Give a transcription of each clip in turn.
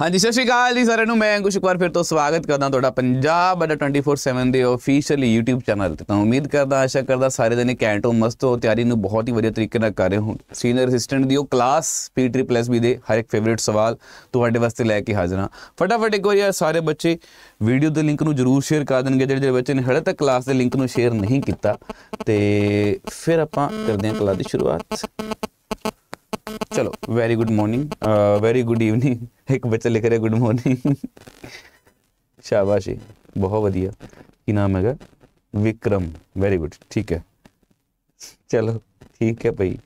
ਹਾਂਜੀ ਸਤਿ ਸ਼੍ਰੀ ਅਕਾਲ ਜੀ ਸਾਰਿਆਂ ਨੂੰ ਮੈਂ ਅੰਕੁਸ਼ ਇੱਕ ਵਾਰ ਫਿਰ ਤੋਂ ਸਵਾਗਤ ਕਰਦਾ ਤੁਹਾਡਾ ਪੰਜਾਬ ਅਡਾ 24/7 ਦੇ ਅਫੀਸ਼ੀਅਲੀ YouTube ਚੈਨਲ ਤੇ ਤਾਂ ਉਮੀਦ ਕਰਦਾ ਆਸ਼ਾ ਕਰਦਾ ਸਾਰੇ ਦਿਨ ਕੈਂਟੋ ਮਸਤ ਹੋ ਤਿਆਰੀ ਨੂੰ ਬਹੁਤ ਹੀ ਵਧੀਆ ਤਰੀਕੇ ਨਾਲ ਕਰ ਰਹੇ ਹੋ ਸੀਨੀਅਰ ਅਸਿਸਟੈਂਟ ਦੀ ਉਹ ਕਲਾਸ P3+B ਦੇ ਹਰ ਇੱਕ ਫੇਵਰਿਟ ਸਵਾਲ ਤੁਹਾਡੇ ਵਾਸਤੇ ਲੈ ਕੇ ਹਾਜ਼ਰ ਹਾਂ ਫਟਾਫਟ ਇੱਕ ਵਾਰ ਸਾਰੇ ਬੱਚੇ ਵੀਡੀਓ ਦੇ ਲਿੰਕ ਨੂੰ ਜਰੂਰ ਸ਼ੇਅਰ ਕਰ ਦੇਣਗੇ ਜਿਹੜੇ ਜਿਹੜੇ ਬੱਚੇ ਨੇ ਹਲੇ ਤੱਕ ਕਲਾਸ ਦੇ ਲਿੰਕ ਨੂੰ ਸ਼ੇਅਰ ਨਹੀਂ ਕੀਤਾ ਤੇ ਫਿਰ ਆਪਾਂ ਕਰਦੇ ਹਾਂ ਕਲਾਸ ਦੀ ਸ਼ੁਰੂਆਤ ਚਲੋ very good morning very good evening ਇੱਕ ਬੱਚਾ ਲਿਖ ਰਿਹਾ ਗੁੱਡ ਮਾਰਨਿੰਗ ਸ਼ਾਬਾਸ਼ੀ ਬਹੁਤ ਵਧੀਆ ਕੀ ਨਾਮ ਹੈਗਾ ਵਿਕਰਮ ਵੈਰੀ ਗੁੱਡ ਠੀਕ ਹੈ ਚਲੋ ਠੀਕ ਹੈ ਭਾਈ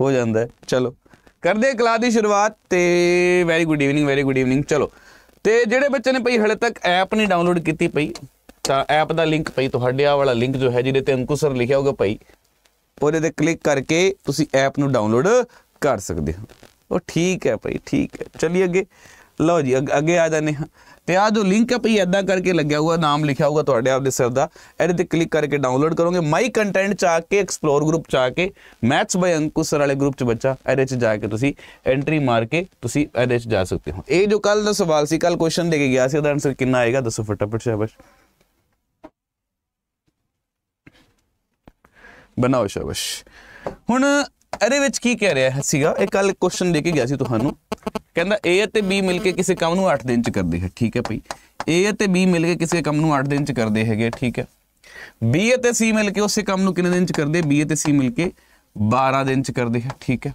ਹੋ ਜਾਂਦਾ ਚਲੋ ਕਰਦੇ ਕਲਾਸ ਦੀ ਸ਼ੁਰੂਆਤ ਤੇ very good evening very good evening ਚਲੋ ਤੇ ਜਿਹੜੇ ਬੱਚੇ ਨੇ ਭਈ ਹਲੇ ਤੱਕ ਐਪ ਨਹੀਂ ਡਾਊਨਲੋਡ ਕੀਤੀ ਪਈ ਤਾਂ ਐਪ ਦਾ ਲਿੰਕ ਭਈ ਤੁਹਾਡੇ ਆ ਵਾਲਾ ਲਿੰਕ ਜੋ ਹੈ ਜਿਹਦੇ ਤੇ ਅੰਕੁਸਰ ਲਿਖਿਆ ਹੋਗਾ ਭਈ ਉਹਦੇ ਤੇ ਕਲਿੱਕ ਕਰਕੇ ਤੁਸੀਂ ਐਪ ਨੂੰ ਡਾਊਨਲੋਡ ਕਰ ਸਕਦੇ ਹੋ ਉਹ ਠੀਕ ਹੈ ਭਾਈ ਠੀਕ ਹੈ ਚਲਿਏ ਅੱਗੇ ਲਓ ਜੀ ਅੱਗੇ ਆ ਜਾਂਦੇ ਹਾਂ ਤੇ ਆ ਜੋ ਲਿੰਕ ਹੈ ਭਈ ਐਦਾਂ ਕਰਕੇ ਲੱਗਿਆ ਹੋਊਗਾ ਨਾਮ ਲਿਖਿਆ ਹੋਊਗਾ ਤੁਹਾਡੇ ਆਪਦੇ ਸਿਰ ਦਾ ਇਹਦੇ ਤੇ ਕਲਿੱਕ ਕਰਕੇ ਡਾਊਨਲੋਡ ਕਰੋਗੇ ਮਾਈ ਕੰਟੈਂਟ ਚ ਆ ਕੇ ਐਕਸਪਲੋਰ ਗਰੁੱਪ ਚ ਆ ਕੇ ਮੈਥਸ ਬਾਈ ਅੰਕੁਸ਼ ਸਰ ਵਾਲੇ ਗਰੁੱਪ ਚ ਬੱਚਾ ਇਹਦੇ ਚ ਜਾ ਕੇ ਤੁਸੀਂ ਐਂਟਰੀ ਮਾਰ ਕੇ ਤੁਸੀਂ ਇਹਦੇ ਚ ਜਾ ਸਕਦੇ ਹੋ ਇਹ ਜੋ ਕੱਲ ਦਾ ਸਵਾਲ ਸੀ ਕੱਲ ਕੁਐਸਚਨ ਦੇ ਕੇ ਗਿਆ ਸੀ ਉਹਦਾ ਆਨਸਰ ਕਿੰਨਾ ਆਏਗਾ ਦੱਸੋ ਫਟਾਫਟ ਸ਼ਾਬਾਸ਼ ਬਣਾਓ ਸ਼ਾਬਾਸ਼ ਹੁਣ ਇਹਦੇ ਵਿੱਚ ਕੀ ਕਹਿ ਰਿਹਾ ਸੀਗਾ ਇਹ ਕੱਲ ਕੁਐਸਚਨ ਦੇ ਕੇ ਗਿਆ ਸੀ ਤੁਹਾਨੂੰ ਕਹਿੰਦਾ A ਅਤੇ B ਮਿਲ ਕੇ ਕਿਸੇ ਕੰਮ ਨੂੰ 8 ਦਿਨ ਚ ਕਰਦੇ ਹੈ ਠੀਕ ਹੈ ਭਈ A ਅਤੇ B ਮਿਲ ਕੇ ਕਿਸੇ ਕੰਮ ਨੂੰ 8 ਦਿਨ ਚ ਕਰਦੇ ਹੈਗੇ ਠੀਕ ਹੈ B ਅਤੇ C ਮਿਲ ਕੇ ਉਸੇ ਕੰਮ ਨੂੰ ਕਿੰਨੇ ਦਿਨ ਚ ਕਰਦੇ B ਅਤੇ C ਮਿਲ ਕੇ 12 ਦਿਨ ਚ ਕਰਦੇ ਹੈ ਠੀਕ ਹੈ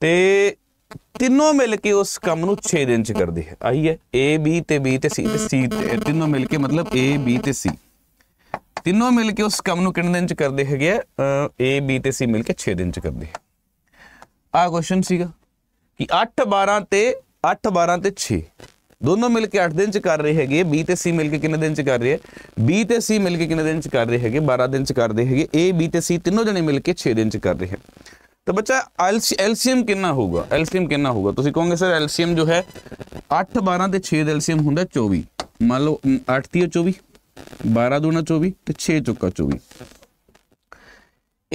ਤੇ ਤਿੰਨੋਂ ਮਿਲ ਕੇ ਉਸ ਕੰਮ ਨੂੰ 6 ਦਿਨ ਚ ਕਰਦੇ ਹੈ ਆਈ ਹੈ A B ਤੇ B ਤੇ C ਤੇ C ਤਿੰਨੋਂ ਮਿਲ ਕੇ ਮਤਲਬ A B ਤੇ C ਤਿੰਨੋਂ ਮਿਲ ਕੇ ਉਸ ਕੰਮ ਨੂੰ ਕਿੰਨੇ ਦਿਨ ਚ ਕਰਦੇ ਹੈਗੇ ਆ A B ਤੇ C ਮਿਲ ਕੇ 6 ਦਿਨ ਚ ਕਰਦੇ ਆ ਕੁਐਸਚਨ ਸੀਗਾ ਕਿ 8 12 ਤੇ 8 12 ਤੇ 6 ਦੋਨੋਂ ਮਿਲ ਕੇ 8 ਦਿਨ ਚ ਕਰ ਰਹੇ ਹੈਗੇ B ਤੇ C ਮਿਲ ਕੇ ਕਿੰਨੇ ਦਿਨ ਚ ਕਰ ਰਹੇ ਹੈ B ਤੇ C ਮਿਲ ਕੇ ਕਿੰਨੇ ਦਿਨ ਚ ਕਰ ਰਹੇ ਹੈਗੇ 12 ਦਿਨ ਚ ਕਰਦੇ ਹੈਗੇ A B ਤੇ C ਤਿੰਨੋਂ ਜਣੇ ਮਿਲ ਕੇ 6 ਦਿਨ ਚ ਕਰ ਰਹੇ ਹੈ ਤਾਂ ਬੱਚਾ ਐਲਸੀਐਮ ਕਿੰਨਾ ਹੋਊਗਾ ਐਲਸੀਐਮ ਕਿੰਨਾ ਹੋਊਗਾ ਤੁਸੀਂ ਕਹੋਗੇ ਸਰ ਐਲਸੀਐਮ ਜੋ ਹੈ 8 12 ਤੇ 6 ਦਾ ਐਲਸੀਐਮ ਹੁੰਦਾ 24 ਮੰਨ ਲਓ 8 ਤੇ 24 12 ਦੂਣਾ 24 ਤੇ 6 ਚੁੱਕਾ 24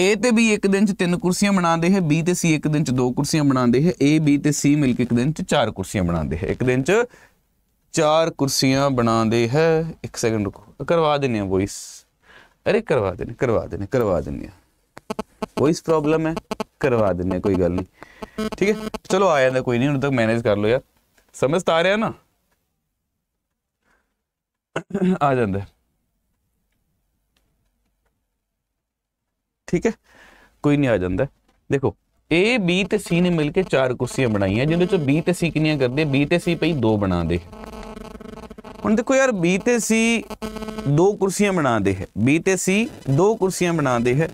A ਤੇ B ਇੱਕ ਦਿਨ ਚ ਤਿੰਨ ਕੁਰਸੀਆਂ ਬਣਾਉਂਦੇ ਹੈ B ਤੇ C ਇੱਕ ਦਿਨ ਚ ਦੋ ਕੁਰਸੀਆਂ ਬਣਾਉਂਦੇ ਹੈ A B ਤੇ C ਮਿਲ ਕੇ ਇੱਕ ਦਿਨ ਚ ਚਾਰ ਕੁਰਸੀਆਂ ਬਣਾਉਂਦੇ ਹੈ ਇੱਕ ਦਿਨ ਚ ਚਾਰ ਕੁਰਸੀਆਂ ਬਣਾਉਂਦੇ ਹੈ ਇੱਕ ਸੈਕਿੰਡ ਰੁਕੋ ਕਰਵਾ ਦਿੰਨੇ ਆ ਵੌਇਸ ਅਰੇ ਕਰਵਾ ਦਿੰਨੇ ਕਰਵਾ ਦਿੰਨੇ ਕਰਵਾ ਦਿੰਨੇ ਆ ਵੌਇਸ ਪ੍ਰੋਬਲਮ ਹੈ ਕਰਵਾ ਦਿੰਨੇ ਕੋਈ ਗੱਲ ਨਹੀਂ ਠੀਕ ਹੈ ਚਲੋ ਆ ਜਾਂਦਾ ਕੋਈ ਨਹੀਂ ਹੁਣ ਤੱਕ ਮੈਨੇਜ ਕਰ ਲਓ ਯਾਰ ਸਮਝ ਤਾਂ ਆ ਰਿਹਾ ਨਾ ਆ ਜਾਂਦਾ ਠੀਕ ਹੈ ਕੋਈ ਨਹੀਂ ਆ ਜਾਂਦਾ ਦੇਖੋ A B ਤੇ C ਨੇ ਮਿਲ ਕੇ ਚਾਰ ਕੁਰਸੀਆਂ ਬਣਾਈਆਂ ਜਿਹਦੇ ਚੋਂ B ਤੇ C ਕਿੰਨੀਆਂ ਕਰਦੇ B ਤੇ C ਪਈ ਦੋ ਬਣਾ ਦੇ ਹੁਣ ਦੇਖੋ ਯਾਰ B ਤੇ C ਦੋ ਕੁਰਸੀਆਂ ਬਣਾ ਦੇ ਹੈ B ਤੇ C ਦੋ ਕੁਰਸੀਆਂ ਬਣਾ ਦੇ ਹੈ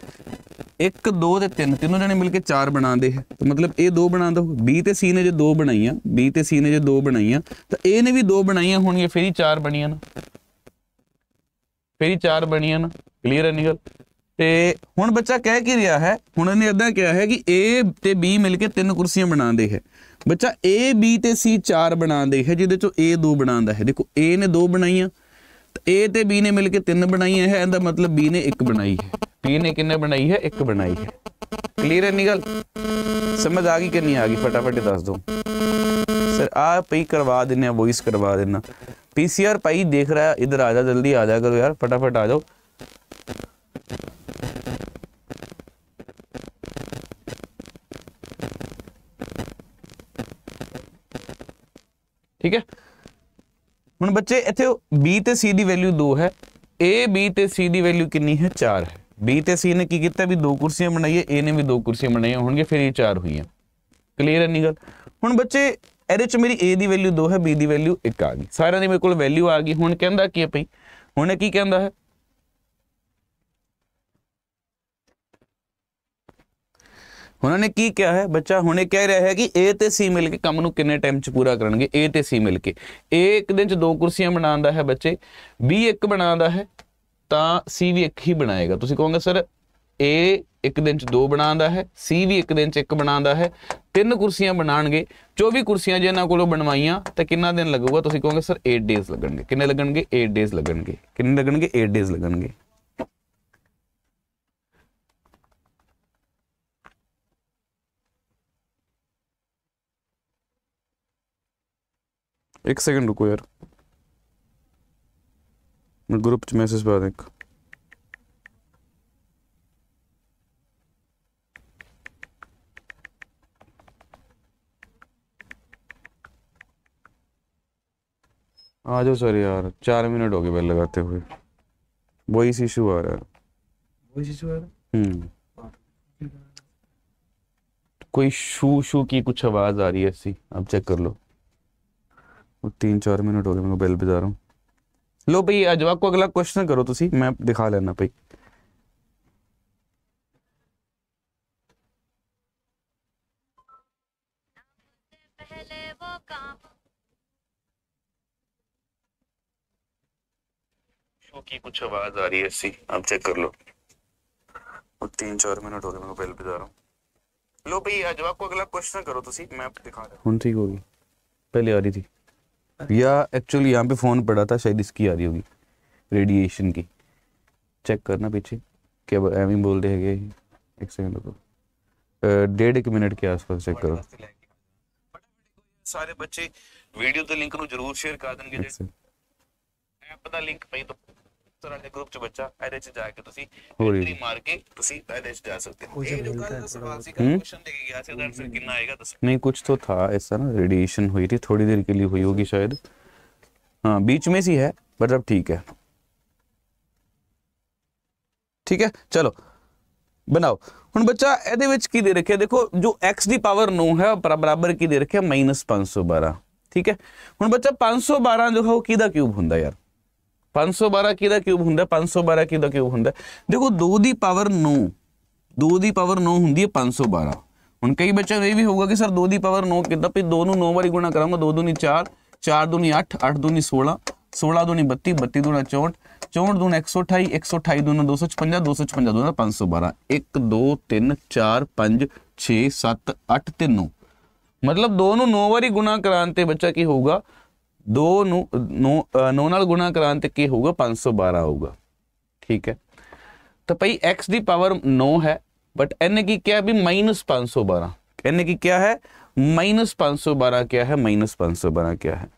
1 2 ਤੇ 3 ਤਿੰਨੋਂ ਜਣੇ ਮਿਲ ਕੇ 4 ਬਣਾਉਂਦੇ ਹੈ ਤਾਂ ਮਤਲਬ ਇਹ 2 ਬਣਾਉਂਦਾ B ਤੇ C ਨੇ ਜੇ 2 ਬਣਾਈਆਂ B ਤੇ C ਨੇ ਜੇ 2 ਬਣਾਈਆਂ ਤਾਂ A ਨੇ ਵੀ 2 ਬਣਾਈਆਂ ਹੋਣਗੀਆਂ ਫੇਰੀ 4 ਬਣੀਆਂ ਨਾ ਫੇਰੀ 4 ਬਣੀਆਂ ਨਾ ਕਲੀਅਰ ਹੈ ਨਹੀਂ ਗੱਲ ਤੇ ਹੁਣ ਬੱਚਾ ਕਹਿ ਕੀ ਰਿਹਾ ਹੈ ਹੁਣ ਇਹਨੇ ਇਦਾਂ ਕਿਹਾ ਹੈ ਕਿ A ਤੇ B ਮਿਲ ਕੇ ਤਿੰਨ ਕੁਰਸੀਆਂ ਬਣਾਉਂਦੇ ਹੈ ਬੱਚਾ A B ਤੇ C 4 ਬਣਾਉਂਦੇ ਹੈ ਜਿਹਦੇ ਚੋਂ A 2 ਬਣਾਉਂਦਾ ਹੈ ਦੇਖੋ A ਨੇ 2 ਬਣਾਈਆਂ ए ਤੇ ਬੀ ਨੇ ਮਿਲ ਕੇ ਤਿੰਨ ਬਣਾਈਆਂ ਹੈ ਇਹਦਾ ਮਤਲਬ ਬੀ ਨੇ ਇੱਕ ਬਣਾਈ ਹੈ ਬੀ ਨੇ ਕਿੰਨੇ ਬਣਾਈ ਹੈ ਇੱਕ ਬਣਾਈ ਹੈ ਕਲੀਅਰ गल समझ आ गई कि नहीं आ गई फटाफट दस दो सर आ पी करवा देना वॉइस करवा देना पीसीआर पाई देख रहा है इधर आ जा जल्दी आ जा करो यार फटाफट आ जाओ ठीक है ਹੁਣ ਬੱਚੇ ਇੱਥੇ b ਤੇ c ਦੀ ਵੈਲਿਊ 2 ਹੈ a b ਤੇ c ਦੀ ਵੈਲਿਊ ਕਿੰਨੀ ਹੈ 4 ਹੈ b ਤੇ c ਨੇ ਕੀ ਕੀਤਾ ਵੀ ਦੋ ਕੁਰਸੀਆਂ ਬਣਾਈਏ a ਨੇ ਵੀ ਦੋ ਕੁਰਸੀਆਂ ਬਣਾਈਆਂ ਹੋਣਗੇ ਫਿਰ ਇਹ 4 ਹੋਈਆਂ ਕਲੀਅਰ ਹੈ ਨਹੀਂ ਗੱਲ ਹੁਣ ਬੱਚੇ ਇਹਦੇ ਚ ਮੇਰੀ a ਦੀ ਵੈਲਿਊ 2 ਹੈ b ਦੀ ਵੈਲਿਊ 1 ਆ ਗਈ ਸਾਰਿਆਂ ਦੀ ਮੇਰੇ ਕੋਲ ਵੈਲਿਊ ਆ ਗਈ ਹੁਣ ਕਹਿੰਦਾ ਕੀ ਹੈ ਭਈ ਹੁਣ ਇਹ ਕੀ ਕਹਿੰਦਾ ਹੈ ਉਹਨਾਂ ਨੇ ਕੀ ਕਿਹਾ ਹੈ ਬੱਚਾ ਹੁਣੇ ਕਹਿ ਰਿਹਾ ਹੈ ਕਿ A ਤੇ C ਮਿਲ ਕੇ ਕੰਮ ਨੂੰ ਕਿੰਨੇ ਟਾਈਮ 'ਚ ਪੂਰਾ ਕਰਨਗੇ A ਤੇ C ਮਿਲ ਕੇ A ਇੱਕ ਦਿਨ 'ਚ ਦੋ ਕੁਰਸੀਆਂ ਬਣਾਉਂਦਾ ਹੈ ਬੱਚੇ B ਇੱਕ ਬਣਾਉਂਦਾ ਹੈ ਤਾਂ C ਵੀ ਇੱਕ ਹੀ ਬਣਾਏਗਾ ਤੁਸੀਂ ਕਹੋਗੇ ਸਰ A ਇੱਕ ਦਿਨ 'ਚ ਦੋ ਬਣਾਉਂਦਾ ਹੈ C ਵੀ ਇੱਕ ਦਿਨ 'ਚ ਇੱਕ ਬਣਾਉਂਦਾ ਹੈ ਤਿੰਨ ਕੁਰਸੀਆਂ ਬਣਾਣਗੇ 24 ਕੁਰਸੀਆਂ ਜੇ ਇਹਨਾਂ ਕੋਲੋਂ ਬਣਵਾਈਆਂ ਤਾਂ ਕਿੰਨਾ ਦਿਨ ਲੱਗੂਗਾ ਤੁਸੀਂ ਕਹੋਗੇ ਸਰ 8 ਡੇਸ ਲੱਗਣਗੇ ਕਿੰਨੇ ਲੱਗਣਗੇ 8 ਡੇਸ ਲੱਗਣਗੇ ਕਿੰਨੇ ਲੱਗਣਗੇ 8 ਡੇਸ ਲੱਗਣਗੇ एक सेकंड रुको यार मैं ग्रुप मैसेज पे आ आ जाओ सर यार चार मिनट हो गए बेल लगाते हुए वॉइस इशू आ रहा है हम्म। कोई शू शू की कुछ आवाज आ रही है ऐसी अब चेक कर लो तीन चार मिनट हो गए मैं तो बिल जा रहा हूँ लो भाई अजवाब को अगला क्वेश्चन करो तुम मैं दिखा लेना भाई की कुछ आवाज आ रही है सी आप चेक कर लो और तीन चार मिनट हो गए मैं तो बिल जा रहा हूँ लो भाई अजवा को अगला क्वेश्चन करो तुम मैं दिखा रहा हूँ ठीक होगी पहले आ रही थी या एक्चुअली यहाँ पे फ़ोन पड़ा था शायद इसकी आ रही होगी रेडिएशन की चेक करना पीछे क्या एवं बोल रहे हैं एक सेकंड रुको डेढ़ एक मिनट के आसपास चेक करो ਸਾਰੇ ਬੱਚੇ ਵੀਡੀਓ ਦੇ ਲਿੰਕ ਨੂੰ ਜਰੂਰ ਸ਼ੇਅਰ ਕਰ ਦੇਣਗੇ ਜੇ ਐਪ ਦਾ ਲਿੰਕ ਪਈ ਤਾਂ ਤਰ੍ਹਾਂ ਦੇ ਗਰੁੱਪ ਚ ਬੱਚਾ ਇਹਦੇ ਚ ਜਾ ਕੇ ਤੁਸੀਂ ਐਂਟਰੀ ਮਾਰ ਕੇ ਤੁਸੀਂ ਇਹਦੇ ਚ ਜਾ ਸਕਦੇ ਹੋ ਇਹ ਜੋ ਕੱਲ ਦਾ ਸਵਾਲ ਸੀ ਕੁਐਸਚਨ ਦੇ ਕੇ ਗਿਆ ਸੀ ਉਹਦਾ ਆਨਸਰ ਕਿੰਨਾ ਆਏਗਾ ਦੱਸੋ ਨਹੀਂ ਕੁਝ ਤੋਂ ਥਾ ਐਸਾ ਨਾ ਰੇਡੀਏਸ਼ਨ ਹੋਈ ਸੀ ਥੋੜੀ ਦੇਰ ਕੇ ਲਈ ਹੋਈ ਹੋਗੀ ਸ਼ਾਇਦ ਹਾਂ ਵਿਚ ਮੇ ਸੀ ਹੈ ਮਤਲਬ ਠੀਕ ਹੈ ਠੀਕ ਹੈ ਚਲੋ ਬਣਾਓ ਹੁਣ ਬੱਚਾ ਇਹਦੇ ਵਿੱਚ ਕੀ ਦੇ ਰੱਖਿਆ ਦੇਖੋ ਜੋ x ਦੀ ਪਾਵਰ 9 ਹੈ ਬਰਾਬਰ ਕੀ ਦੇ ਰੱਖਿਆ -512 ਠੀਕ ਹੈ ਹੁਣ ਬੱਚਾ 512 ਜੋ ਹੈ ਉਹ ਕਿਹਦਾ ਕਿਊਬ ਹੁੰਦਾ ਯਾਰ 512 ਕਿਹਦਾ ਕਿਊਬ ਹੁੰਦਾ 512 ਕਿਹਦਾ ਕਿਊਬ ਹੁੰਦਾ ਦੇਖੋ 2 ਦੀ ਪਾਵਰ 9 2 ਦੀ ਪਾਵਰ 9 ਹੁੰਦੀ ਹੈ 512 ਹੁਣ ਕਈ ਬੱਚਿਆਂ ਨੂੰ ਇਹ ਵੀ ਹੋਊਗਾ ਕਿ ਸਰ 2 ਦੀ ਪਾਵਰ 9 ਕਿੱਦਾਂ ਵੀ 2 ਨੂੰ 9 ਵਾਰੀ ਗੁਣਾ ਕਰਾਂਗਾ 2 2 4 4 2 8 8 2 16 16 2 32 32 2 64 64 2 128 128 2 256 256 ਦੂਣਾ 512 1 2 3 4 5 6 7 8 ਤੇ 9 ਮਤਲਬ 2 ਨੂੰ 9 ਵਾਰੀ ਗੁਣਾ ਕਰਾਂ ਤੇ ਬੱਚਾ ਕੀ ਹੋਊਗਾ दो नो, नो, नो नाल गुणा होगा पांच सौ 512 होगा ठीक है तो भाई x की पावर 9 है बट n की क्या है भी माइनस पांच सौ बारह एन की क्या है माइनस पांच सौ बारह क्या है माइनस पांच सौ बारह क्या है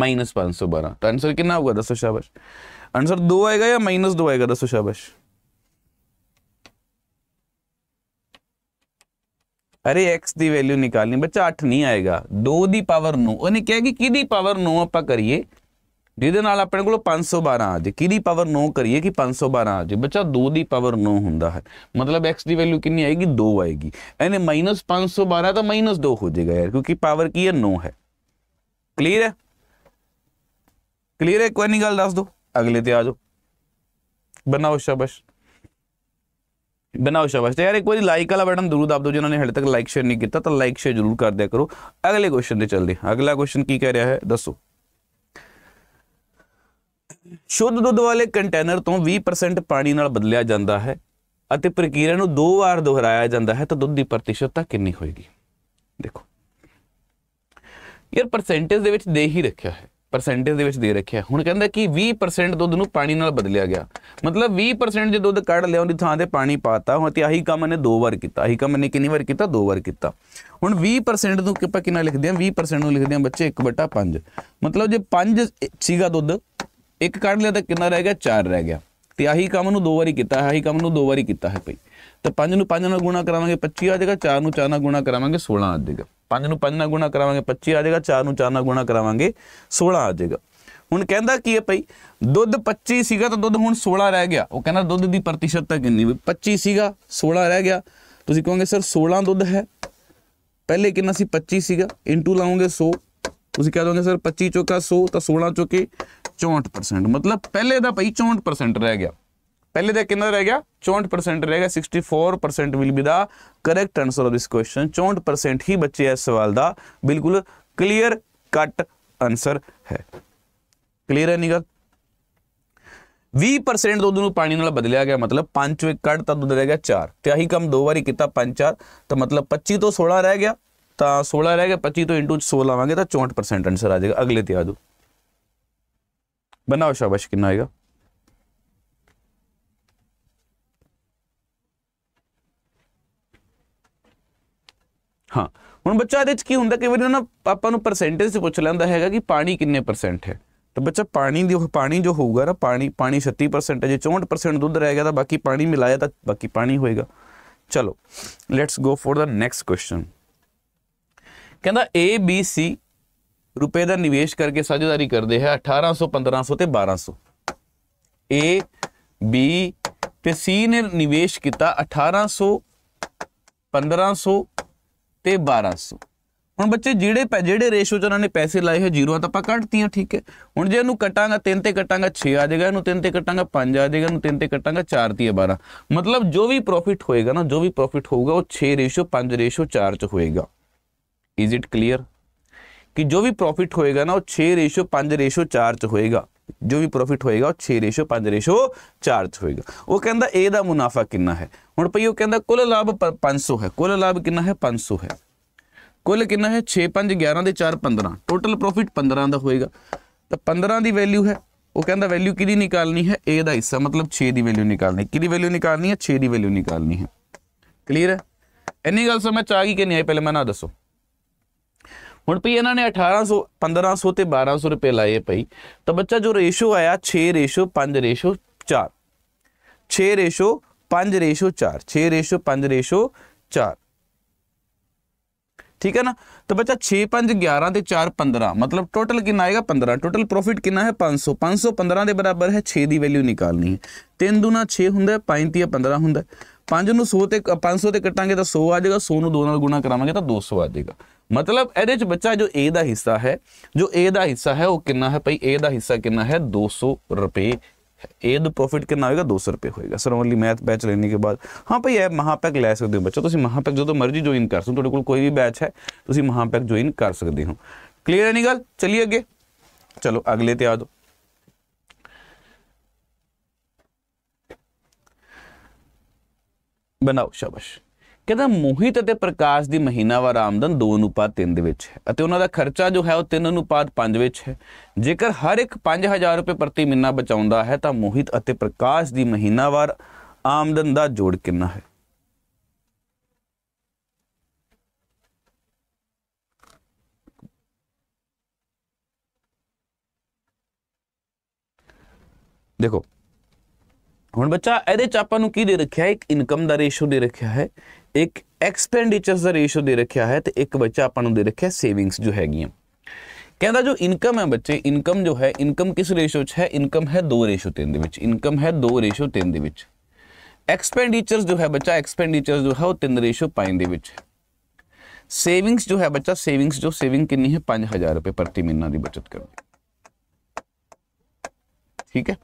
माइनस पांच सौ बारह तो आंसर कितना होगा दसो शाबाश आंसर दो आएगा या माइनस दो आएगा दसो शाबाश ਅਰੇ x ਦੀ ਵੈਲਿਊ ਨਿਕਾਲਨੀ ਬੱਚਾ 8 ਨਹੀਂ ਆਏਗਾ 2 ਦੀ ਪਾਵਰ 9 ਉਹਨੇ ਕਿਹਾ ਕਿ ਕਿਹਦੀ ਪਾਵਰ 9 ਆਪਾਂ ਕਰੀਏ ਜਿਹਦੇ ਨਾਲ ਆਪਣੇ ਕੋਲ 512 ਆ ਜੇ ਕਿਹਦੀ ਪਾਵਰ 9 ਕਰੀਏ ਕਿ 512 ਆ ਜੇ ਬੱਚਾ 2 ਦੀ ਪਾਵਰ 9 ਹੁੰਦਾ ਹੈ ਮਤਲਬ x ਦੀ ਵੈਲਿਊ ਕਿੰਨੀ ਆਏਗੀ 2 ਆਏਗੀ ਇਹਨੇ -512 ਤਾਂ -2 ਹੋ ਜਾਏਗਾ ਯਾਰ ਕਿਉਂਕਿ ਪਾਵਰ ਕੀ ਹੈ 9 ਹੈ ਕਲੀਅਰ ਹੈ ਕਲੀਅਰ ਹੈ ਕੋਈ ਨਹੀਂ ਗੱਲ ਦੱਸ ਦੋ ਅਗਲੇ ਤੇ ਆ ਜਾਓ ਬਣਾਓ ਸ਼ਾਬਾਸ਼ ਬਿਨਾਂ ਸ਼ਾਬਾਸ਼ ਤੇ ਯਾਰ ਇੱਕ ਵਾਰੀ ਲਾਈਕ ਵਾਲਾ ਬਟਨ ਜ਼ਰੂਰ ਦਬ ਦਿਓ ਜਿਨ੍ਹਾਂ ਨੇ ਹਲੇ ਤੱਕ ਲਾਈਕ ਸ਼ੇਅਰ ਨਹੀਂ ਕੀਤਾ ਤਾਂ ਲਾਈਕ ਸ਼ੇਅਰ ਜ਼ਰੂਰ ਕਰ ਦਿਆ ਕਰੋ ਅਗਲੇ ਕੁਐਸਚਨ ਤੇ ਚੱਲਦੇ ਅਗਲਾ ਕੁਐਸਚਨ ਕੀ ਕਹਿ ਰਿਹਾ ਹੈ ਦੱਸੋ ਸ਼ੁੱਧ ਦੁੱਧ ਵਾਲੇ ਕੰਟੇਨਰ ਤੋਂ 20% ਪਾਣੀ ਨਾਲ ਬਦਲਿਆ ਜਾਂਦਾ ਹੈ ਅਤੇ ਪ੍ਰਕਿਰਿਆ ਨੂੰ ਦੋ ਵਾਰ ਦੁਹਰਾਇਆ ਜਾਂਦਾ ਹੈ ਤਾਂ ਦੁੱਧ ਦੀ ਪ੍ਰਤੀਸ਼ਤਤਾ ਕਿੰਨੀ ਹੋਏਗੀ ਦੇਖੋ ਯਾਰ ਪਰਸੈਂਟੇਜ ਦੇ ਵਿੱਚ ਦੇ ਹੀ ਰੱਖਿਆ ਹੈ ਪਰਸੈਂਟੇਜ ਦੇ ਵਿੱਚ ਦੇ ਰੱਖਿਆ ਹੁਣ ਕਹਿੰਦਾ ਕਿ 20% ਦੁੱਧ ਨੂੰ ਪਾਣੀ ਨਾਲ ਬਦਲਿਆ ਗਿਆ ਮਤਲਬ 20% ਜੇ ਦੁੱਧ ਕੱਢ ਲਿਆ ਉਹਦੀ ਥਾਂ ਤੇ ਪਾਣੀ ਪਾਤਾ ਹੁਣ ਤੇ ਆਹੀ ਕੰਮ ਨੇ ਦੋ ਵਾਰ ਕੀਤਾ ਆਹੀ ਕੰਮ ਨੇ ਕਿੰਨੀ ਵਾਰ ਕੀਤਾ ਦੋ ਵਾਰ ਕੀਤਾ ਹੁਣ 20% ਨੂੰ ਕਿਪਾ ਕਿੰਨਾ ਲਿਖਦੇ ਆ 20% ਨੂੰ ਲਿਖਦੇ ਆ ਬੱਚੇ 1/5 ਮਤਲਬ ਜੇ 5 ਸੀਗਾ ਦੁੱਧ ਇੱਕ ਕੱਢ ਲਿਆ ਤਾਂ ਕਿੰਨਾ ਰਹਿ ਗਿਆ 4 ਰਹਿ ਗਿਆ ਤੇ ਆਹੀ ਕੰਮ ਨੂੰ ਦੋ ਵਾਰੀ ਕੀਤਾ ਆਹੀ ਕੰਮ ਨੂੰ ਦੋ ਵਾਰੀ ਕੀਤਾ ਹੈ ਭਈ ਤਾਂ 5 ਨੂੰ 5 ਨਾਲ ਗੁਣਾ ਕਰਾਵਾਂਗੇ 25 ਆ ਜਾਏਗਾ 4 ਨੂੰ 4 ਨਾਲ ਗੁਣਾ ਕਰਾਵਾਂਗੇ 16 ਆ ਜਾਏਗਾ 5 ਨੂੰ 5 ਨਾਲ ਗੁਣਾ ਕਰਾਵਾਂਗੇ 25 ਆ ਜਾਏਗਾ 4 ਨੂੰ 4 ਨਾਲ ਗੁਣਾ ਕਰਾਵਾਂਗੇ 16 ਆ ਜਾਏਗਾ ਹੁਣ ਕਹਿੰਦਾ ਕੀ ਹੈ ਭਈ ਦੁੱਧ 25 ਸੀਗਾ ਤਾਂ ਦੁੱਧ ਹੁਣ 16 ਰਹਿ ਗਿਆ ਉਹ ਕਹਿੰਦਾ ਦੁੱਧ ਦੀ ਪ੍ਰਤੀਸ਼ਤਤਾ ਕਿੰਨੀ ਵੀ 25 ਸੀਗਾ 16 ਰਹਿ ਗਿਆ ਤੁਸੀਂ ਕਹੋਗੇ ਸਰ 16 ਦੁੱਧ ਹੈ ਪਹਿਲੇ ਕਿੰਨਾ ਸੀ 25 ਸੀਗਾ ਇਨਟੂ ਲਾਉਂਗੇ 100 ਤੁਸੀਂ ਕਹ ਦੋਗੇ ਸਰ 25 ਚੋਕਾ 100 ਤਾਂ 16 ਚੋਕੇ 64% ਮਤਲਬ ਪਹਿਲੇ ਦਾ ਭਈ 64% ਰਹਿ ਗਿਆ ਪਹਿਲੇ ਦੇ ਕਿੰਨਾ ਰਹਿ ਗਿਆ 64% ਰਹਿ ਗਿਆ 64 percent will be the correct answer of this 64% ਹੀ परसेंट ही बच्चे इस सवाल का बिल्कुल ਆਨਸਰ ਹੈ ਕਲੀਅਰ ਹੈ ਨਿਗਾ 20% ਦੁੱਧ ਨੂੰ ਪਾਣੀ ਨਾਲ ਬਦਲਿਆ ਗਿਆ ਮਤਲਬ 5 ਚੋਂ 1 ਕੱਢ ਤਾਂ ਦੁੱਧ ਰਹਿ ਗਿਆ 4 ਤੇ ਆਹੀ ਕੰਮ ਦੋ ਵਾਰੀ ਕੀਤਾ 5 4 ਤਾਂ ਮਤਲਬ 25 ਤੋਂ 16 ਰਹਿ ਗਿਆ ਤਾਂ 16 ਰਹਿ ਗਿਆ 25 ਤੋਂ ਇੰਟੂ 16 ਲਾਵਾਂਗੇ ਤਾਂ 64% ਆਨਸਰ ਆ ਜਾਏਗਾ ਅਗਲੇ ਤੇ ਆ ਜਾਓ ਬਣਾਓ ਸ਼ਾਬਾਸ਼ ਕਿੰਨਾ ਆਏਗਾ ਹਾਂ ਹੁਣ ਬੱਚਾ ਇਹਦੇ ਵਿੱਚ ਕੀ ਹੁੰਦਾ ਕਿ ਵੀ ਨਾ ਆਪਾਂ ਨੂੰ ਪਰਸੈਂਟੇਜ ਪੁੱਛ ਲੈਂਦਾ ਹੈਗਾ ਕਿ ਪਾਣੀ ਕਿੰਨੇ ਪਰਸੈਂਟ ਹੈ ਤਾਂ ਬੱਚਾ ਪਾਣੀ ਦੀ ਉਹ ਪਾਣੀ ਜੋ ਹੋਊਗਾ ਨਾ ਪਾਣੀ ਪਾਣੀ 36% ਜੇ 64% ਦੁੱਧ ਰਹਿ ਗਿਆ ਤਾਂ ਬਾਕੀ ਪਾਣੀ ਮਿਲਾਇਆ ਤਾਂ ਬਾਕੀ ਪਾਣੀ ਹੋਏਗਾ ਚਲੋ let's go for the next question ਕਹਿੰਦਾ A B C ਰੁਪਏ ਦਾ ਨਿਵੇਸ਼ ਕਰਕੇ ਸਾਝੇਦਾਰੀ ਕਰਦੇ ਹੈ 1800 1500 ਤੇ 1200 A B ਤੇ C ਨੇ ਨਿਵੇਸ਼ ਕੀਤਾ 1800 1500 ਤੇ 1200 ਹੁਣ ਬੱਚੇ ਜਿਹੜੇ ਜਿਹੜੇ ਰੇਸ਼ੋ 'ਚ ਉਹਨਾਂ ਨੇ ਪੈਸੇ ਲਾਏ ਹੋਏ ਜ਼ੀਰੋਆਂ ਤਾਂ ਆਪਾਂ ਕੱਢਤੀਆਂ ਠੀਕ ਹੈ ਹੁਣ ਜੇ ਇਹਨੂੰ ਕਟਾਂਗਾ 3 ਤੇ ਕਟਾਂਗਾ 6 ਆ ਜਾਏਗਾ ਇਹਨੂੰ 3 ਤੇ ਕਟਾਂਗਾ 5 ਆ ਜਾਏਗਾ ਇਹਨੂੰ 3 ਤੇ ਕਟਾਂਗਾ 4 ਤੇ 12 ਮਤਲਬ ਜੋ ਵੀ ਪ੍ਰੋਫਿਟ ਹੋਏਗਾ ਨਾ ਜੋ ਵੀ ਪ੍ਰੋਫਿਟ ਹੋਊਗਾ ਉਹ 6 ਰੇਸ਼ੋ 5 ਰੇਸ਼ੋ 4 'ਚ ਹੋਏਗਾ ਇਜ਼ ਇਟ ਕਲੀਅਰ ਕਿ ਜੋ ਵੀ ਪ੍ਰੋਫਿਟ ਹੋਏਗਾ ਨਾ ਉਹ 6 ਰੇਸ਼ੋ 5 ਰੇਸ਼ੋ 4 'ਚ ਹੋਏਗਾ ਜੋ ਵੀ ਪ੍ਰੋਫਿਟ ਹੋਏਗਾ ਉਹ 6 ਰੇਸ਼ੋ 5 ਹੋਏਗਾ ਉਹ ਕਹਿੰਦਾ A ਦਾ ਮੁਨਾਫਾ ਕਿੰਨਾ ਹੈ ਹੁਣ ਭਈ ਉਹ ਕਹਿੰਦਾ ਕੁੱਲ ਲਾਭ 500 ਹੈ ਕੁੱਲ ਲਾਭ ਕਿੰਨਾ ਹੈ 500 ਹੈ ਕੁੱਲ ਕਿੰਨਾ ਹੈ 6 5 11 ਦੇ 4 15 ਟੋਟਲ ਪ੍ਰੋਫਿਟ 15 ਦਾ ਹੋਏਗਾ ਤਾਂ 15 ਦੀ ਵੈਲਿਊ ਹੈ ਉਹ ਕਹਿੰਦਾ ਵੈਲਿਊ ਕਿਹਦੀ ਨਿਕਾਲਨੀ ਹੈ A ਦਾ ਹਿੱਸਾ ਮਤਲਬ 6 ਦੀ ਵੈਲਿਊ ਨਿਕਾਲਣੀ ਕਿਹਦੀ ਵੈਲਿਊ ਨਿਕਾਲਣੀ ਹੈ 6 ਦੀ ਵੈਲਿਊ ਨਿਕਾਲਣੀ ਹੈ ਕਲੀਅਰ ਹੈ ਇੰਨੀ ਗੱਲ ਸਮਝ ਆ ਗਈ ਕਿ ਨਹੀਂ ਆਈ ਪਹਿਲੇ ਮੈਨੂੰ ਦੱਸੋ ਹੁਣ ਭਈ ਇਹਨਾਂ ਨੇ 1800 1500 ਤੇ 1200 ਰੁਪਏ ਲਾਏ ਭਈ ਤਾਂ ਬੱਚਾ ਜੋ ਰੇਸ਼ੋ ਆਇਆ 6 ratio 5 ratio 4 6 ratio 5 ratio 4 6 ratio 5 ratio 4 ਠੀਕ ਹੈ ਨਾ ਤਾਂ ਬੱਚਾ 6 5 11 ਤੇ 4 15 ਮਤਲਬ ਟੋਟਲ ਕਿੰਨਾ ਆਏਗਾ 15 ਟੋਟਲ ਪ੍ਰੋਫਿਟ ਕਿੰਨਾ ਹੈ 500 500 15 ਦੇ ਬਰਾਬਰ ਹੈ 6 ਦੀ ਵੈਲਿਊ ਨਿਕਾਲਣੀ ਹੈ 3 ਦੂਣਾ 6 ਹੁੰਦਾ 5 ਤੀਆ 15 ਹੁੰਦਾ 5 ਨੂੰ 100 ਤੇ 500 ਤੇ ਕੱਟਾਂਗੇ ਤਾਂ 100 ਆ ਜਾਏਗਾ 100 ਨੂੰ 2 ਨਾਲ ਗੁਣਾ ਕਰਾਵਾਂਗੇ ਤਾਂ 200 ਆ ਜਾਏਗਾ मतलब ਇਹਦੇ बच्चा जो ए का हिस्सा है जो ए का हिस्सा है वह कि है भाई ए का हिस्सा कि है है सौ रुपये ए प्रॉफिट कि होगा दो सौ रुपये होगा सर ओनली मैथ बैच लेने के बाद हाँ भाई ए महापैक लै सकते हो बच्चा तुम महापैक जो तो मर्जी ज्वाइन कर सो थोड़े कोई भी बैच है तुम महापैक ज्वाइन कर सकते हो क्लीयर है नहीं गल चलिए अगे चलो अगले ते आ बनाओ शाबाश ਕਹਿੰਦਾ ਮੋਹਿਤ ਅਤੇ ਪ੍ਰਕਾਸ਼ ਦੀ ਮਹੀਨਾਵਾਰ ਆਮਦਨ 2 ਅਨੁਪਾਤ 3 ਦੇ ਵਿੱਚ ਹੈ ਅਤੇ ਉਹਨਾਂ ਦਾ ਖਰਚਾ ਜੋ ਹੈ ਉਹ 3 ਅਨੁਪਾਤ 5 ਵਿੱਚ ਹੈ ਜੇਕਰ ਹਰ ਇੱਕ 5000 ਰੁਪਏ ਪ੍ਰਤੀ ਮਹੀਨਾ ਬਚਾਉਂਦਾ ਹੈ ਤਾਂ ਮੋਹਿਤ ਅਤੇ ਪ੍ਰਕਾਸ਼ ਦੀ ਮਹੀਨਾਵਾਰ ਆਮਦਨ ਦਾ ਜੋੜ ਕਿੰਨਾ ਹੈ ਦੇਖੋ ਹੁਣ ਬੱਚਾ ਇਹਦੇ ਚ ਆਪਾਂ ਨੂੰ ਕੀ ਦੇ ਰੱਖਿਆ ਹੈ ਇੱਕ ਇਨਕਮ ਦਾ ਰੇਸ਼ੋ ਦੇ ਰੱਖਿਆ ਹੈ ਇੱਕ ਐਕਸਪੈਂਡੀਚਰਸ ਦਾ ਰੇਸ਼ੋ ਦੇ ਰੱਖਿਆ ਹੈ ਤੇ ਇੱਕ ਬੱਚਾ ਆਪਾਂ ਨੂੰ ਦੇ ਰੱਖਿਆ ਸੇਵਿੰਗਸ ਜੋ ਹੈਗੀਆਂ ਕਹਿੰਦਾ ਜੋ ਇਨਕਮ ਹੈ ਬੱਚੇ ਇਨਕਮ ਜੋ ਹੈ ਇਨਕਮ ਕਿਸ ਰੇਸ਼ੋ 'ਚ ਹੈ ਇਨਕਮ ਹੈ 2:3 ਦੇ ਵਿੱਚ ਇਨਕਮ ਹੈ 2:3 ਦੇ ਵਿੱਚ ਐਕਸਪੈਂਡੀਚਰਸ ਜੋ ਹੈ ਬੱਚਾ ਐਕਸਪੈਂਡੀਚਰਸ ਜੋ ਹੈ ਉਹ 3 ਰੇਸ਼ੋ 5 ਦੇ ਵਿੱਚ ਸੇਵਿੰਗਸ ਜੋ ਹੈ ਬੱਚਾ ਸੇਵਿੰਗਸ ਜੋ ਸੇਵਿੰਗ ਕਿੰਨੀ ਹੈ 5000 ਰੁਪਏ ਪ੍ਰਤੀ ਮਹੀਨਾ ਦੀ ਬਚਤ ਕਰਨੀ ਠੀਕ ਹੈ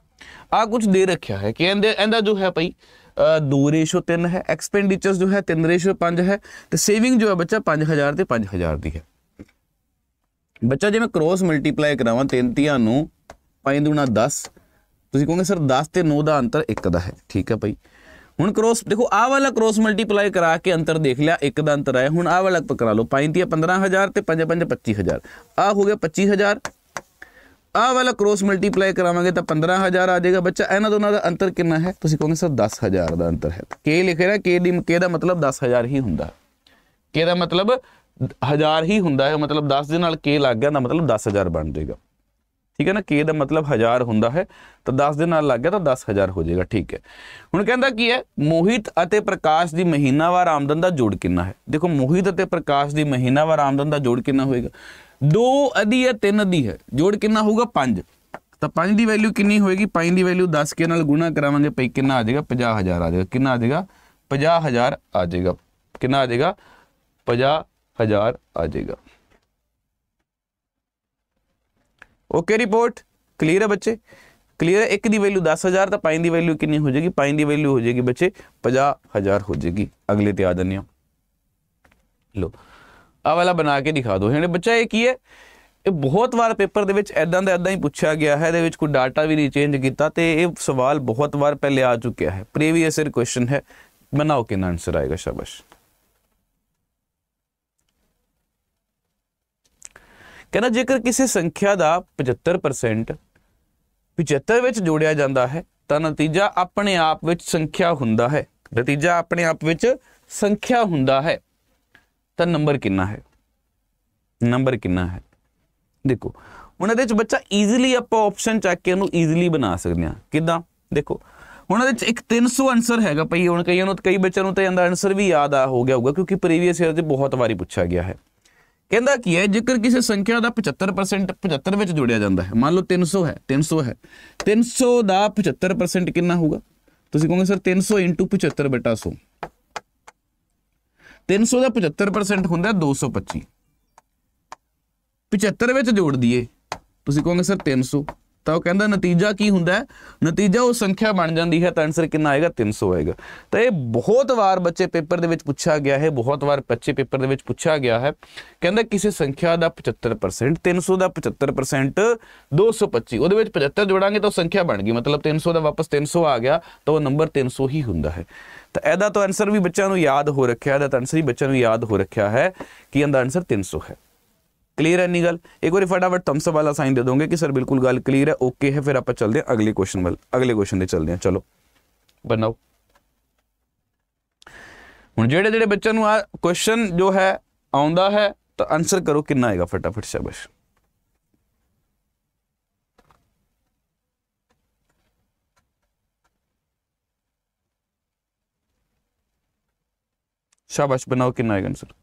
ਆ ਕੁਝ ਦੇ ਰੱਖਿਆ ਹੈ ਕਹਿੰਦੇ ਇਹਦਾ ਜੋ ਹੈ ਭਾਈ 2:3 ਹੈ 3 ਜੋ ਹੈ 3:5 ਹੈ 3 5 ਤੇ ਸੇਵਿੰਗ ਜੋ ਹੈ ਬੱਚਾ 5000 ਤੇ 5000 ਦੀ ਹੈ ਬੱਚਾ ਜੇ ਮੈਂ ਕ੍ਰੋਸ ਮਲਟੀਪਲਾਈ ਕਰਾਵਾਂ 3 ਤੀਆਂ ਨੂੰ 5 2 10 ਤੁਸੀਂ ਕਹੋਗੇ ਸਰ 10 ਤੇ 9 ਦਾ ਅੰਤਰ 1 ਦਾ ਹੈ ਠੀਕ ਹੈ ਭਾਈ ਹੁਣ ਕ੍ਰੋਸ ਦੇਖੋ ਆਹ ਵਾਲਾ ਕ੍ਰੋਸ ਮਲਟੀਪਲਾਈ ਕਰਾ ਕੇ ਅੰਤਰ ਦੇਖ ਲਿਆ 1 ਦਾ ਅੰਤਰ ਆਇਆ ਹੁਣ ਆਹ ਵਾਲਾ ਕਰਾ ਲਓ 5 3 15000 ਤੇ 5 5 25000 ਆਹ ਹੋ ਗਿਆ 25000 ਆਹ ਵਾਲਾ ਕ੍ਰੋਸ ਮਲਟੀਪਲਾਈ ਕਰਾਵਾਂਗੇ ਤਾਂ 15000 ਆ ਜਾਏਗਾ ਬੱਚਾ ਇਹਨਾਂ ਦੋਨਾਂ ਦਾ ਅੰਤਰ ਕਿੰਨਾ ਹੈ ਤੁਸੀਂ ਕਹੋਗੇ ਸਰ 10000 ਦਾ ਅੰਤਰ ਹੈ ਕੇ ਲਿਖਿਆ ਨਾ ਕੇ ਦੀ ਕੇ ਦਾ ਮਤਲਬ 10000 ਹੀ ਹੁੰਦਾ ਕੇ ਦਾ ਮਤਲਬ 1000 ਹੀ ਹੁੰਦਾ ਹੈ ਮਤਲਬ 10 ਦੇ ਨਾਲ ਕੇ ਲੱਗ ਗਿਆ ਤਾਂ ਮਤਲਬ 10000 ਬਣ ਜਾਏਗਾ ਠੀਕ ਹੈ ਨਾ ਕੇ ਦਾ ਮਤਲਬ 1000 ਹੁੰਦਾ ਹੈ ਤਾਂ 10 ਦੇ ਨਾਲ ਲੱਗ ਗਿਆ ਤਾਂ 10000 ਹੋ ਜਾਏਗਾ ਠੀਕ ਹੈ ਹੁਣ ਕਹਿੰਦਾ ਕੀ ਹੈ ਮੋਹਿਤ ਅਤੇ ਪ੍ਰਕਾਸ਼ ਦੀ ਮਹੀਨਾਵਾਰ ਆਮਦਨ ਦਾ ਜੋੜ ਕਿੰਨਾ ਹੈ ਦੇਖੋ ਮੋਹਿਤ ਅਤੇ ਪ੍ਰਕਾਸ਼ ਦੀ ਮਹੀਨਾਵਾਰ ਆਮਦਨ ਦਾ ਜੋੜ ਕਿੰਨਾ ਹੋਏਗਾ 2 ਅਧੀ ਹੈ 3 ਅਧੀ ਹੈ ਜੋੜ ਕਿੰਨਾ ਹੋਊਗਾ 5 ਤਾਂ 5 ਦੀ ਵੈਲਿਊ ਕਿੰਨੀ ਹੋਏਗੀ 5 ਦੀ ਵੈਲਿਊ 10 ਕੇ ਨਾਲ ਗੁਣਾ ਕਰਾਵਾਂਗੇ ਭਈ ਕਿੰਨਾ ਆ ਜਾਏਗਾ 50000 ਆ ਜਾਏਗਾ ਕਿੰਨਾ ਆ ਜਾਏਗਾ 50000 ਆ ਜਾਏਗਾ ਕਿੰਨਾ ਆ ਜਾਏਗਾ 50000 ਆ ਜਾਏਗਾ ਓਕੇ ਰਿਪੋਰਟ ਕਲੀਅਰ ਹੈ ਬੱਚੇ ਕਲੀਅਰ ਹੈ 1 ਦੀ ਵੈਲਿਊ 10000 ਤਾਂ 5 ਦੀ ਵੈਲਿਊ ਕਿੰਨੀ ਹੋ ਜਾਏਗੀ 5 ਦੀ ਵੈਲਿਊ ਹੋ ਜਾਏਗੀ ਬੱਚੇ 50000 ਹੋ ਜਾਏਗੀ ਅਗਲੇ ਤੇ ਆ ਜਾਂਦੇ ਹਾਂ ਲੋ ਆ ਵਾਲਾ ਬਣਾ ਕੇ ਦਿਖਾ ਦਿਓ ਯਾਨੀ ਬੱਚਾ ਇਹ ਕੀ ਹੈ ਇਹ ਬਹੁਤ ਵਾਰ ਪੇਪਰ ਦੇ ਵਿੱਚ ਐਦਾਂ ਦਾ ਐਦਾਂ ਹੀ ਪੁੱਛਿਆ ਗਿਆ ਹੈ ਇਹਦੇ ਵਿੱਚ ਕੋਈ ਡਾਟਾ ਵੀ ਨਹੀਂ ਚੇਂਜ ਕੀਤਾ ਤੇ ਇਹ ਸਵਾਲ ਬਹੁਤ ਵਾਰ ਪਹਿਲੇ ਆ ਚੁੱਕਿਆ ਹੈ ਪ੍ਰੀਵੀਅਸ ਇਅਰ ਕੁਐਸਚਨ ਹੈ ਬਣਾਓ ਕਿੰਨਾ ਆਨਸਰ ਆਏਗਾ ਸ਼ਾਬਾਸ਼ ਕਹਿੰਦਾ ਜੇਕਰ ਕਿਸੇ ਸੰਖਿਆ ਦਾ 75% 75 ਵਿੱਚ ਜੋੜਿਆ ਜਾਂਦਾ ਹੈ ਤਾਂ ਨਤੀਜਾ ਆਪਣੇ ਆਪ ਵਿੱਚ ਸੰਖਿਆ ਹੁੰਦਾ ਹੈ ਨਤੀਜਾ ਆਪਣੇ ਆਪ ਵਿੱਚ ਸੰਖਿਆ ਹੁੰਦਾ ਹੈ ਤਾਂ ਨੰਬਰ ਕਿੰਨਾ ਹੈ ਨੰਬਰ ਕਿੰਨਾ ਹੈ ਦੇਖੋ ਹੁਣ ਇਹਦੇ ਵਿੱਚ ਬੱਚਾ ਈਜ਼ੀਲੀ ਆਪਾਂ ਆਪਸ਼ਨ ਚੱਕ ਕੇ ਉਹਨੂੰ ਈਜ਼ੀਲੀ ਬਣਾ ਸਕਦੇ ਆ ਕਿਦਾਂ ਦੇਖੋ ਹੁਣ ਇਹਦੇ ਵਿੱਚ ਇੱਕ 300 ਆਨਸਰ ਹੈਗਾ ਭਈ ਹੁਣ ਕਈਆਂ ਨੂੰ ਕਈ ਬੱਚਿਆਂ ਨੂੰ ਤਾਂ ਇਹਦਾ ਆਨਸਰ ਵੀ ਯਾਦ ਆ ਹੋ ਗਿਆ ਹੋਊਗਾ ਕਿਉਂਕਿ ਪ੍ਰੀਵੀਅਸ ਇਅਰ ਦੇ ਬਹੁਤ ਵਾਰੀ ਪੁੱਛਿਆ ਗਿਆ ਹੈ ਕਹਿੰਦਾ ਕੀ ਹੈ ਜੇਕਰ ਕਿਸੇ ਸੰਖਿਆ ਦਾ 75% 75 ਵਿੱਚ ਜੋੜਿਆ ਜਾਂਦਾ ਹੈ ਮੰਨ ਲਓ 300 ਹੈ 300 ਹੈ 300 ਦਾ 75% ਕਿੰਨਾ ਹੋਊਗਾ ਤੁਸੀਂ ਕਹੋਗੇ ਸਰ 300 75 100 300 ਦਾ 75% ਹੁੰਦਾ 225 75 ਵਿੱਚ ਜੋੜ ਦਈਏ ਤੁਸੀਂ ਕਹੋਗੇ ਸਰ 300 ਦਿੱਤਾ ਉਹ ਕਹਿੰਦਾ ਨਤੀਜਾ ਕੀ ਹੁੰਦਾ ਨਤੀਜਾ ਉਹ ਸੰਖਿਆ ਬਣ ਜਾਂਦੀ ਹੈ ਤਾਂ ਆਨਸਰ ਕਿੰਨਾ ਆਏਗਾ 300 ਆਏਗਾ ਤਾਂ ਇਹ ਬਹੁਤ ਵਾਰ ਬੱਚੇ ਪੇਪਰ ਦੇ ਵਿੱਚ ਪੁੱਛਿਆ ਗਿਆ ਹੈ ਬਹੁਤ ਵਾਰ ਬੱਚੇ ਪੇਪਰ ਦੇ ਵਿੱਚ ਪੁੱਛਿਆ ਗਿਆ ਹੈ ਕਹਿੰਦਾ ਕਿਸੇ ਸੰਖਿਆ ਦਾ 75% 300 ਦਾ 75% 225 ਉਹਦੇ ਵਿੱਚ 75 ਜੋੜਾਂਗੇ ਤਾਂ ਸੰਖਿਆ ਬਣ ਗਈ ਮਤਲਬ 300 ਦਾ ਵਾਪਸ 300 ਆ ਗਿਆ ਤਾਂ ਉਹ ਨੰਬਰ 300 ਹੀ ਹੁੰਦਾ ਹੈ ਤਾਂ ਇਹਦਾ ਤਾਂ ਆਨਸਰ ਵੀ ਬੱਚਿਆਂ ਨੂੰ ਯਾਦ ਹੋ ਰੱਖਿਆ ਇਹਦਾ ਤਾਂ ਆਨਸਰ ਹੀ ਬੱਚਿਆਂ ਨੂੰ ਯਾਦ ਹੋ ਰੱਖਿਆ ਹੈ ਕਿ ਇਹਦਾ ਆਨਸਰ 300 ਹੈ ਕਲੀਅਰ ਹੈ ਨਹੀਂ ਗੱਲ ਇੱਕ ਵਾਰੀ ਫਟਾਫਟ ਥੰਬਸ ਅਪ ਵਾਲਾ ਸਾਈਨ ਦੇ ਦੋਗੇ ਕਿ ਸਰ ਬਿਲਕੁਲ ਗੱਲ ਕਲੀਅਰ ਹੈ ਓਕੇ ਹੈ ਫਿਰ ਆਪਾਂ ਚੱਲਦੇ ਹਾਂ ਅਗਲੇ ਕੁਐਸਚਨ ਵੱਲ ਅਗਲੇ ਕੁਐਸਚਨ ਤੇ ਚੱਲਦੇ ਹਾਂ ਚਲੋ ਬਣਾਓ ਹੁਣ ਜਿਹੜੇ ਜਿਹੜੇ ਬੱਚਿਆਂ ਨੂੰ ਆ ਕੁਐਸਚਨ ਜੋ ਹੈ ਆਉਂਦਾ ਹੈ ਤਾਂ ਆਨਸਰ ਕਰੋ ਕਿੰਨਾ ਆਏਗਾ ਫਟਾਫਟ ਸ਼ਾਬਾਸ਼ ਸ਼ਾਬਾਸ਼ ਬਣਾਓ ਕਿੰਨਾ ਆਏਗਾ ਆਨਸਰ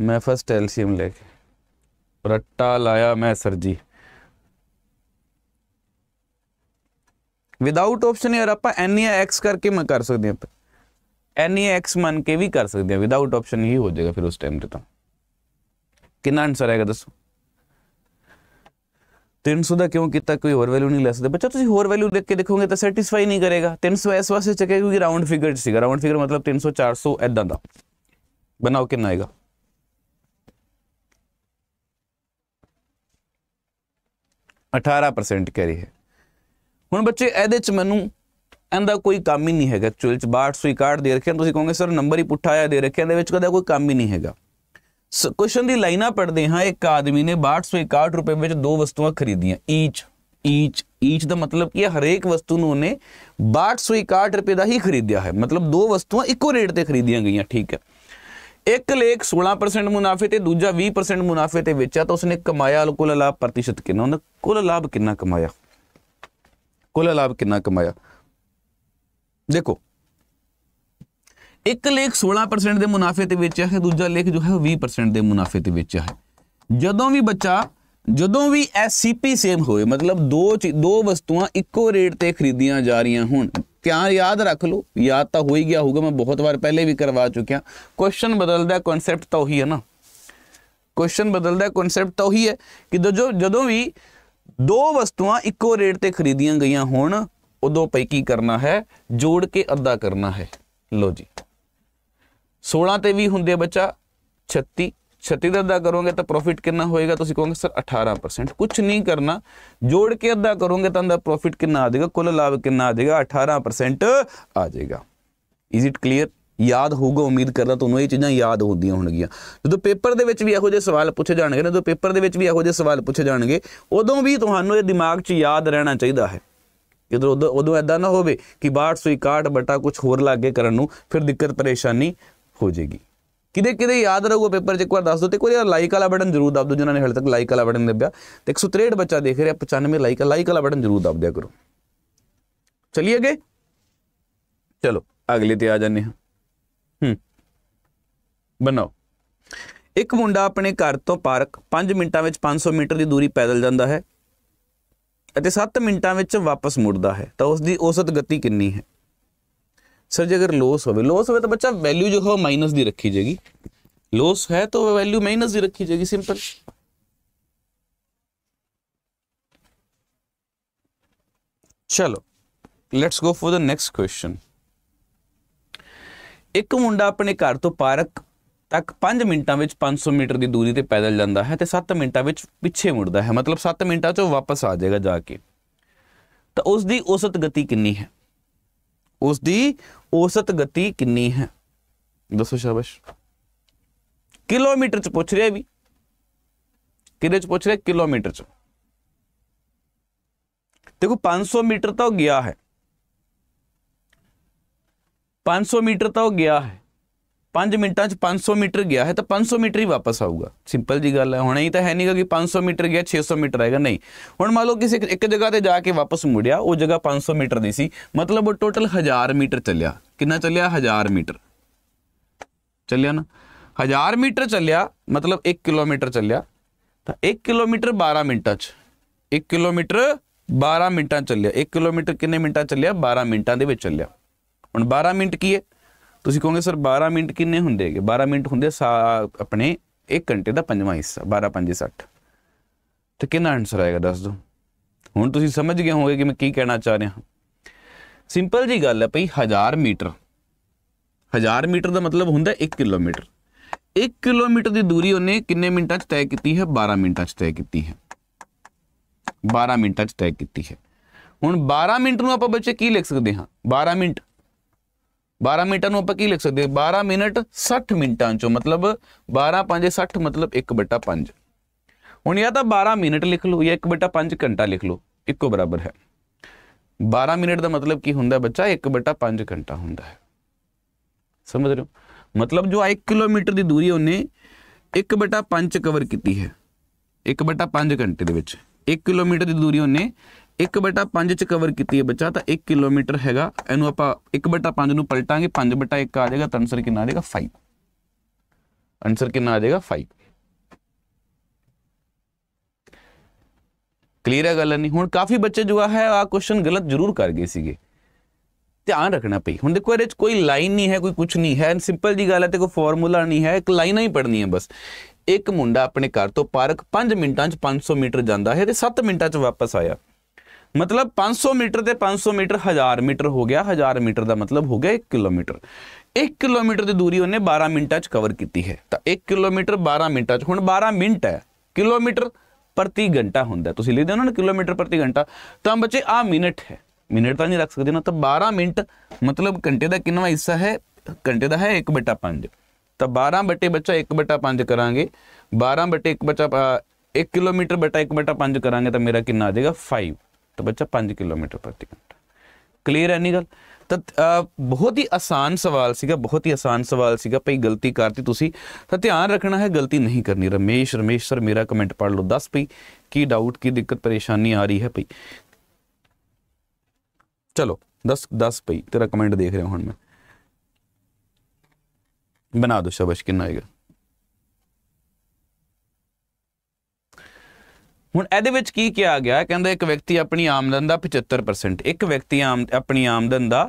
ਮੈਂ ਫਸਟ ਐਲਸੀਐਮ ਲੈ ਕੇ ਰੱਟਾ ਲਾਇਆ ਮੈਂ ਸਰ ਜੀ ਵਿਦਆਊਟ ਆਪਸ਼ਨ ਯਾਰ ਆਪਾਂ ਐਨ ਐਕਸ ਕਰਕੇ ਮੈਂ ਕਰ ਸਕਦੇ ਆਪਾਂ ਐਨ ਐਕਸ ਮੰਨ ਕੇ ਵੀ ਕਰ ਸਕਦੇ ਆ ਵਿਦਆਊਟ ਆਪਸ਼ਨ ਹੀ ਹੋ ਜਾਏਗਾ ਫਿਰ ਉਸ ਟਾਈਮ ਤੇ ਤਾਂ ਕਿੰਨਾ ਆਨਸਰ ਆਏਗਾ ਦੱਸੋ 300 ਦਾ ਕਿਉਂ ਕੀਤਾ ਕੋਈ ਹੋਰ ਵੈਲਿਊ ਨਹੀਂ ਲੈ ਸਕਦੇ ਬੱਚਾ ਤੁਸੀਂ ਹੋਰ ਵੈਲਿਊ ਦੇਖ ਕੇ ਦੇਖੋਗੇ ਤਾਂ ਸੈਟੀਸਫਾਈ ਨਹੀਂ ਕਰੇਗਾ 300 ਇਸ ਵਾਸਤੇ ਚੱਕੇ ਕਿਉਂਕਿ ਰਾਉਂਡ ਫਿਗਰ ਸੀਗਾ ਰਾਉਂਡ ਫਿਗਰ ਮਤਲਬ 300 400 ਐਦਾਂ ਦਾ ਬਣਾਓ ਕਿੰਨਾ ਆਏਗਾ 18% ਕਹਿ ਰਹੀ ਹੈ ਹੁਣ ਬੱਚੇ ਇਹਦੇ ਚ ਮੈਨੂੰ ਇਹਦਾ ਕੋਈ ਕੰਮ ਹੀ ਨਹੀਂ ਹੈਗਾ ਐਕਚੁਅਲ ਚ ਕਾਰਡ ਦੇ ਰੱਖਿਆ ਤੁਸੀਂ ਕਹੋਗੇ ਸਰ ਨੰਬਰ ਹੀ ਪੁੱਠਾ ਆਇਆ ਦੇ ਰੱਖਿਆ ਇਹਦੇ ਵਿੱਚ ਕਦਾ ਕੋਈ ਕੰਮ ਹੀ ਨਹੀਂ ਹੈਗਾ ਕੁਐਸਚਨ ਦੀ ਲਾਈਨਾਂ ਪੜਦੇ ਹਾਂ ਇੱਕ ਆਦਮੀ ਨੇ 6261 ਰੁਪਏ ਵਿੱਚ ਦੋ ਵਸਤੂਆਂ ਖਰੀਦੀਆਂ ਈਚ ਈਚ ਈਚ ਦਾ ਮਤਲਬ ਕੀ ਹੈ ਹਰੇਕ ਵਸਤੂ ਨੂੰ ਉਹਨੇ 6261 ਰੁਪਏ ਦਾ ਹੀ ਖਰੀਦਿਆ ਹੈ ਮਤਲਬ ਦੋ ਵਸਤੂਆਂ ਇੱਕੋ ਰੇਟ ਤੇ ਖਰੀਦੀਆਂ ਗਈਆਂ ਠੀਕ ਹੈ ਇੱਕ ਲੇਖ 16% ਮੁਨਾਫੇ ਤੇ ਦੂਜਾ 20% ਮੁਨਾਫੇ ਤੇ ਵੇਚਿਆ ਤਾਂ ਉਸਨੇ ਕਮਾਇਆ ਕੁੱਲ ਲਾਭ ਪ੍ਰਤੀਸ਼ਤ ਕਿੰਨਾ ਉਹਨੇ ਕੁੱਲ ਲਾਭ ਕਿੰਨਾ ਕਮਾਇਆ ਕੁੱਲ ਲਾਭ ਕਿੰਨਾ ਕਮਾਇਆ ਦੇਖੋ ਇੱਕ ਲੇਖ 16% ਦੇ ਮੁਨਾਫੇ ਤੇ ਵੇਚਿਆ ਹੈ ਦੂਜਾ ਲੇਖ ਜੋ ਹੈ 20% ਦੇ ਮੁਨਾਫੇ ਤੇ ਵੇਚਿਆ ਹੈ ਜਦੋਂ ਵੀ ਬੱਚਾ ਜਦੋਂ ਵੀ ਐਸਸੀਪੀ ਸੇਮ ਹੋਏ ਮਤਲਬ ਦੋ ਦੋ ਵਸਤੂਆਂ ਇੱਕੋ ਰੇਟ ਤੇ ਖਰੀਦੀਆਂ ਜਾ ਰਹੀਆਂ ਹੋਣ ਧਿਆਨ ਯਾਦ ਰੱਖ ਲਓ ਯਾਦ ਤਾਂ ਹੋ ਹੀ ਗਿਆ ਹੋਊਗਾ ਮੈਂ ਬਹੁਤ ਵਾਰ ਪਹਿਲੇ ਵੀ ਕਰਵਾ ਚੁੱਕਿਆ ਕੁਐਸਚਨ ਬਦਲਦਾ ਕਨਸੈਪਟ ਤਾਂ ਉਹੀ ਹੈ ਨਾ ਕੁਐਸਚਨ ਬਦਲਦਾ ਕਨਸੈਪਟ ਤਾਂ ਉਹੀ ਹੈ ਕਿ ਜੋ ਜਦੋਂ ਵੀ ਦੋ ਵਸਤੂਆਂ ਇੱਕੋ ਰੇਟ ਤੇ ਖਰੀਦੀਆਂ ਗਈਆਂ ਹੋਣ ਉਦੋਂ ਪਈ ਕੀ ਕਰਨਾ ਹੈ ਜੋੜ ਕੇ ਅੱਧਾ ਕਰਨਾ ਹੈ ਲੋ ਜੀ 16 ਤੇ ਵੀ ਹੁੰਦੇ ਬੱਚਾ 36 36 ਦਾ ਅੱਧਾ ਕਰੋਗੇ ਤਾਂ ਪ੍ਰੋਫਿਟ ਕਿੰਨਾ ਹੋਏਗਾ ਤੁਸੀਂ ਕਹੋਗੇ ਸਰ 18% ਕੁਝ ਨਹੀਂ ਕਰਨਾ ਜੋੜ ਕੇ ਅੱਧਾ ਕਰੋਗੇ ਤਾਂ ਦਾ ਪ੍ਰੋਫਿਟ ਕਿੰਨਾ ਆ ਜਾਏਗਾ ਕੁੱਲ ਲਾਭ ਕਿੰਨਾ ਆ ਜਾਏਗਾ 18% ਆ ਜਾਏਗਾ ਇਜ਼ ਇਟ ਕਲੀਅਰ ਯਾਦ ਹੋਊਗਾ ਉਮੀਦ ਕਰਦਾ ਤੁਹਾਨੂੰ ਇਹ ਚੀਜ਼ਾਂ ਯਾਦ ਹੁੰਦੀਆਂ ਹੋਣਗੀਆਂ ਜਦੋਂ ਪੇਪਰ ਦੇ ਵਿੱਚ ਵੀ ਇਹੋ ਜਿਹੇ ਸਵਾਲ ਪੁੱਛੇ ਜਾਣਗੇ ਨਾ ਜਦੋਂ ਪੇਪਰ ਦੇ ਵਿੱਚ ਵੀ ਇਹੋ ਜਿਹੇ ਸਵਾਲ ਪੁੱਛੇ ਜਾਣਗੇ ਉਦੋਂ ਵੀ ਤੁਹਾਨੂੰ ਇਹ ਦਿਮਾਗ 'ਚ ਯਾਦ ਰਹਿਣਾ ਚਾਹੀਦਾ ਹੈ ਜਦੋਂ ਉਦੋਂ ਉਦੋਂ ਐਦਾਂ ਨਾ ਹੋਵੇ ਕਿ 6261 ਬਟਾ ਕੁਝ ਹੋਰ ਲੱਗੇ ਕਰਨ ਨੂੰ ਫਿਰ ਦਿੱਕਤ ਪਰੇਸ਼ਾਨੀ ਹੋ ਜਾਏਗੀ ਕਿਦੇ ਕਿਦੇ ਯਾਦ ਰਹੂਗਾ ਪੇਪਰ 'ਚ ਇੱਕ ਵਾਰ ਦੱਸ ਦੋ ਤੇ ਕੋਈ ਲਾਈਕ ਵਾਲਾ ਬਟਨ ਜ਼ਰੂਰ ਦਬਾ ਦਿਓ ਜਿਨ੍ਹਾਂ ਨੇ ਹਾਲੇ ਤੱਕ ਲਾਈਕ ਵਾਲਾ ਬਟਨ ਦਬਿਆ ਤੇ 163 ਬੱਚਾ ਦੇਖ ਰਿਹਾ 95 ਲਾਈਕ ਲਾਈਕ ਵਾਲਾ ਬਟਨ ਜ਼ਰੂਰ ਦਬ ਦਿਆ ਕਰੋ ਚਲਿਏ ਅਗੇ ਚਲੋ ਅਗਲੇ ਤੇ ਆ ਜਾਂਦੇ ਹਾਂ ਹੂੰ ਬਣਾਓ ਇੱਕ ਮੁੰਡਾ ਆਪਣੇ ਘਰ ਤੋਂ ਪਾਰਕ 5 ਮਿੰਟਾਂ ਵਿੱਚ 500 ਮੀਟਰ ਦੀ ਦੂਰੀ ਪੈਦਲ ਜਾਂਦਾ ਹੈ ਅਤੇ 7 ਮਿੰਟਾਂ ਵਿੱਚ ਵਾਪਸ ਮੁੜਦਾ ਹੈ ਤਾਂ ਉਸ ਦੀ ਔਸਤ ਗਤੀ ਕਿੰਨੀ ਹੈ ਸਰ ਜੇ ਅਗਰ ਲੋਸ ਹੋਵੇ ਲੋਸ ਹੋਵੇ ਤਾਂ ਬੱਚਾ ਵੈਲਿਊ ਜੋ ਹੋ ਮਾਈਨਸ ਦੀ ਰੱਖੀ ਜਾਏਗੀ ਲੋਸ ਹੈ ਤਾਂ ਵੈਲਿਊ ਮਾਈਨਸ ਦੀ ਰੱਖੀ ਜਾਏਗੀ ਸਿੰਪਲ ਚਲੋ let's go for the next question ਇੱਕ ਮੁੰਡਾ ਆਪਣੇ ਘਰ ਤੋਂ ਪਾਰਕ ਤੱਕ 5 ਮਿੰਟਾਂ ਵਿੱਚ 500 ਮੀਟਰ ਦੀ ਦੂਰੀ ਤੇ ਪੈਦਲ ਜਾਂਦਾ ਹੈ ਤੇ 7 ਮਿੰਟਾਂ ਵਿੱਚ ਪਿੱਛੇ ਮੁੜਦਾ ਹੈ ਮਤਲਬ 7 ਮਿੰਟਾਂ 'ਚ ਵਾਪਸ ਆ ਜਾਏਗਾ ਜਾ ਕੇ ਤਾਂ ਉਸ ਦੀ ਔਸਤ ਗਤੀ ਕਿੰਨੀ ਹੈ उसकी औसत गति कि है दसो शाबश किलोमीटर च पुछ रहे भी कि पुछ रहे किलोमीटर च देखो पांच सौ मीटर तो गया है पांच सौ मीटर तो गया है 5 ਮਿੰਟਾਂ 'ਚ 500 ਮੀਟਰ ਗਿਆ ਹੈ ਤਾਂ 500 ਮੀਟਰ ਹੀ ਵਾਪਸ ਆਊਗਾ ਸਿੰਪਲ ਜੀ ਗੱਲ ਹੈ ਹੁਣ ਇਹ ਤਾਂ ਹੈ ਨਹੀਂਗਾ ਕਿ 500 ਮੀਟਰ ਗਿਆ 600 ਮੀਟਰ ਆਏਗਾ ਨਹੀਂ ਹੁਣ ਮੰਨ ਲਓ ਕਿਸੇ ਇੱਕ ਜਗ੍ਹਾ ਤੇ ਜਾ ਕੇ ਵਾਪਸ ਮੁੜਿਆ ਉਹ ਜਗ੍ਹਾ 500 ਮੀਟਰ ਦੀ ਸੀ ਮਤਲਬ ਉਹ ਟੋਟਲ 1000 ਮੀਟਰ ਚੱਲਿਆ ਕਿੰਨਾ ਚੱਲਿਆ 1000 ਮੀਟਰ ਚੱਲਿਆ ਨਾ 1000 ਮੀਟਰ ਚੱਲਿਆ ਮਤਲਬ 1 ਕਿਲੋਮੀਟਰ ਚੱਲਿਆ ਤਾਂ 1 ਕਿਲੋਮੀਟਰ 12 ਮਿੰਟਾਂ 'ਚ 1 ਕਿਲੋਮੀਟਰ 12 ਮਿੰਟਾਂ ਚੱਲਿਆ 1 ਕਿਲੋਮੀਟਰ ਕਿੰਨੇ ਮਿੰਟਾਂ ਚੱਲਿਆ 12 ਮਿੰਟਾਂ ਦੇ ਵਿੱਚ ਚੱਲਿਆ ਹੁਣ 12 ਮਿੰਟ ਕੀ ਹੈ ਤੁਸੀਂ ਕਹੋਗੇ ਸਰ 12 ਮਿੰਟ ਕਿੰਨੇ ਹੁੰਦੇਗੇ 12 ਮਿੰਟ ਹੁੰਦੇ ਆਪਣੇ 1 ਘੰਟੇ ਦਾ ਪੰਜਵਾਂ ਹਿੱਸਾ 12 5 60 ਤੇ ਕਿੰਨਾ ਆਨਸਰ ਆਏਗਾ ਦੱਸ ਦੋ ਹੁਣ ਤੁਸੀਂ ਸਮਝ ਗਏ ਹੋਗੇ ਕਿ ਮੈਂ ਕੀ ਕਹਿਣਾ ਚਾਹ ਰਿਹਾ ਸਿੰਪਲ ਜੀ ਗੱਲ ਹੈ ਭਈ 1000 ਮੀਟਰ 1000 ਮੀਟਰ ਦਾ ਮਤਲਬ ਹੁੰਦਾ 1 ਕਿਲੋਮੀਟਰ 1 ਕਿਲੋਮੀਟਰ ਦੀ ਦੂਰੀ ਉਹਨੇ ਕਿੰਨੇ ਮਿੰਟਾਂ 'ਚ ਤੈਅ ਕੀਤੀ ਹੈ 12 ਮਿੰਟਾਂ 'ਚ ਤੈਅ ਕੀਤੀ ਹੈ 12 ਮਿੰਟਾਂ 'ਚ ਤੈਅ ਕੀਤੀ ਹੈ ਹੁਣ 12 ਮਿੰਟ ਨੂੰ ਆਪਾਂ ਬੱਚੇ ਕੀ ਲਿਖ ਸਕਦੇ ਹਾਂ 12 ਮਿੰਟ 12 ਮਿੰਟਾਂ ਨੂੰ ਆਪਾਂ ਕੀ ਲਿਖ ਸਕਦੇ ਹਾਂ 12 ਮਿੰਟ 60 ਮਿੰਟਾਂ ਚੋਂ ਮਤਲਬ 12 5 60 ਮਤਲਬ 1/5 ਹੁਣ ਇਹ ਤਾਂ 12 ਮਿੰਟ ਲਿਖ ਲਓ ਜਾਂ 1/5 ਘੰਟਾ ਲਿਖ ਲਓ ਇੱਕੋ ਬਰਾਬਰ ਹੈ 12 ਮਿੰਟ ਦਾ ਮਤਲਬ ਕੀ ਹੁੰਦਾ ਬੱਚਾ 1/5 ਘੰਟਾ ਹੁੰਦਾ ਹੈ ਸਮਝ ਰਹੇ ਹੋ ਮਤਲਬ ਜੋ 1 ਕਿਲੋਮੀਟਰ ਦੀ ਦੂਰੀ ਉਹਨੇ 1/5 ਕਵਰ ਕੀਤੀ ਹੈ 1/5 ਘੰਟੇ ਦੇ ਵਿੱਚ 1 ਕਿਲੋਮੀਟਰ ਦੀ ਦੂਰੀ ਉਹਨੇ 1/5 ਚ ਕਵਰ ਕੀਤੀ ਹੈ ਬੱਚਾ ਤਾਂ 1 ਕਿਲੋਮੀਟਰ ਹੈਗਾ ਇਹਨੂੰ ਆਪਾਂ 1/5 ਨੂੰ ਪਲਟਾਂਗੇ 5/1 ਆ ਜਾਏਗਾ ਤਾਂ ਆਨਸਰ ਕਿੰਨਾ ਆ ਜਾਏਗਾ 5 ਆਨਸਰ ਕਿੰਨਾ ਆ ਜਾਏਗਾ 5 ਕਲੀਅਰ ਹੈ ਗੱਲ ਨਹੀਂ ਹੁਣ ਕਾਫੀ ਬੱਚੇ ਜੁਆ ਹੈ ਆ ਕੁਐਸਚਨ ਗਲਤ ਜ਼ਰੂਰ ਕਰ ਗਏ ਸੀਗੇ ਧਿਆਨ ਰੱਖਣਾ ਪਈ ਹੁਣ ਦੇਖੋ ਇਹਦੇ ਵਿੱਚ ਕੋਈ ਲਾਈਨ ਨਹੀਂ ਹੈ ਕੋਈ ਕੁਝ ਨਹੀਂ ਹੈ ਸਿੰਪਲ ਜੀ ਗੱਲ ਹੈ ਤੇ ਕੋਈ ਫਾਰਮੂਲਾ ਨਹੀਂ ਹੈ ਇੱਕ ਲਾਈਨਾਂ ਹੀ ਪੜਨੀ ਹੈ ਬਸ ਇੱਕ ਮੁੰਡਾ ਆਪਣੇ ਘਰ ਤੋਂ ਪਾਰਕ 5 ਮਿੰਟਾਂ 'ਚ 500 ਮੀਟਰ ਜਾਂਦਾ ਹੈ ਤੇ 7 ਮਿੰਟਾਂ 'ਚ ਵਾਪਸ ਆਇਆ ਮਤਲਬ 500 ਮੀਟਰ ਤੇ 500 ਮੀਟਰ 1000 ਮੀਟਰ ਹੋ ਗਿਆ 1000 ਮੀਟਰ ਦਾ ਮਤਲਬ ਹੋ ਗਿਆ 1 ਕਿਲੋਮੀਟਰ 1 ਕਿਲੋਮੀਟਰ ਦੀ ਦੂਰੀ ਉਹਨੇ 12 ਮਿੰਟਾਂ 'ਚ ਕਵਰ ਕੀਤੀ ਹੈ ਤਾਂ 1 ਕਿਲੋਮੀਟਰ 12 ਮਿੰਟਾਂ 'ਚ ਹੁਣ 12 ਮਿੰਟ ਹੈ ਕਿਲੋਮੀਟਰ ਪ੍ਰਤੀ ਘੰਟਾ ਹੁੰਦਾ ਤੁਸੀਂ ਲਿਖਦੇ ਹੋ ਨਾ ਕਿਲੋਮੀਟਰ ਪ੍ਰਤੀ ਘੰਟਾ ਤਾਂ ਬੱਚੇ ਆ ਮਿੰਟ ਹੈ ਮਿੰਟ ਤਾਂ ਨਹੀਂ ਰੱਖ ਸਕਦੇ ਨਾ ਤਾਂ 12 ਮਿੰਟ ਮਤਲਬ ਘੰਟੇ ਦਾ ਕਿੰਨਾ ਹਿੱਸਾ ਹੈ ਘੰਟੇ ਦਾ ਹੈ 1/5 ਤਾਂ 12 ਬਟੇ ਬੱਚਾ 1/5 ਕਰਾਂਗੇ 12 ਬਟੇ 1 ਬੱਚਾ 1 ਕਿਲੋਮੀਟਰ ਬਟਾ 1/5 ਕਰਾਂਗੇ ਤਾਂ ਮੇਰਾ ਕਿੰਨਾ ਆ ਜਾਏਗਾ 5 तो बच्चा पाँच किलोमीटर प्रति घंटा क्लीयर है नहीं गल तो बहुत ही आसान सवाल सगा बहुत ही आसान सवाल सगा भाई गलती करती तुम्हें तो ध्यान रखना है गलती नहीं करनी रमेश रमेश सर मेरा कमेंट पढ़ लो दस पी की डाउट की दिक्कत परेशानी आ रही है भाई चलो दस दस पी तेरा कमेंट देख रहे हूँ हम मैं बना दो शबश कि आएगा ਹੁਣ ਇਹਦੇ ਵਿੱਚ ਕੀ ਕਿਹਾ ਗਿਆ ਕਹਿੰਦਾ ਇੱਕ ਵਿਅਕਤੀ ਆਪਣੀ ਆਮਦਨ ਦਾ 75% ਇੱਕ ਵਿਅਕਤੀ ਆਪਣੀ ਆਮਦਨ ਦਾ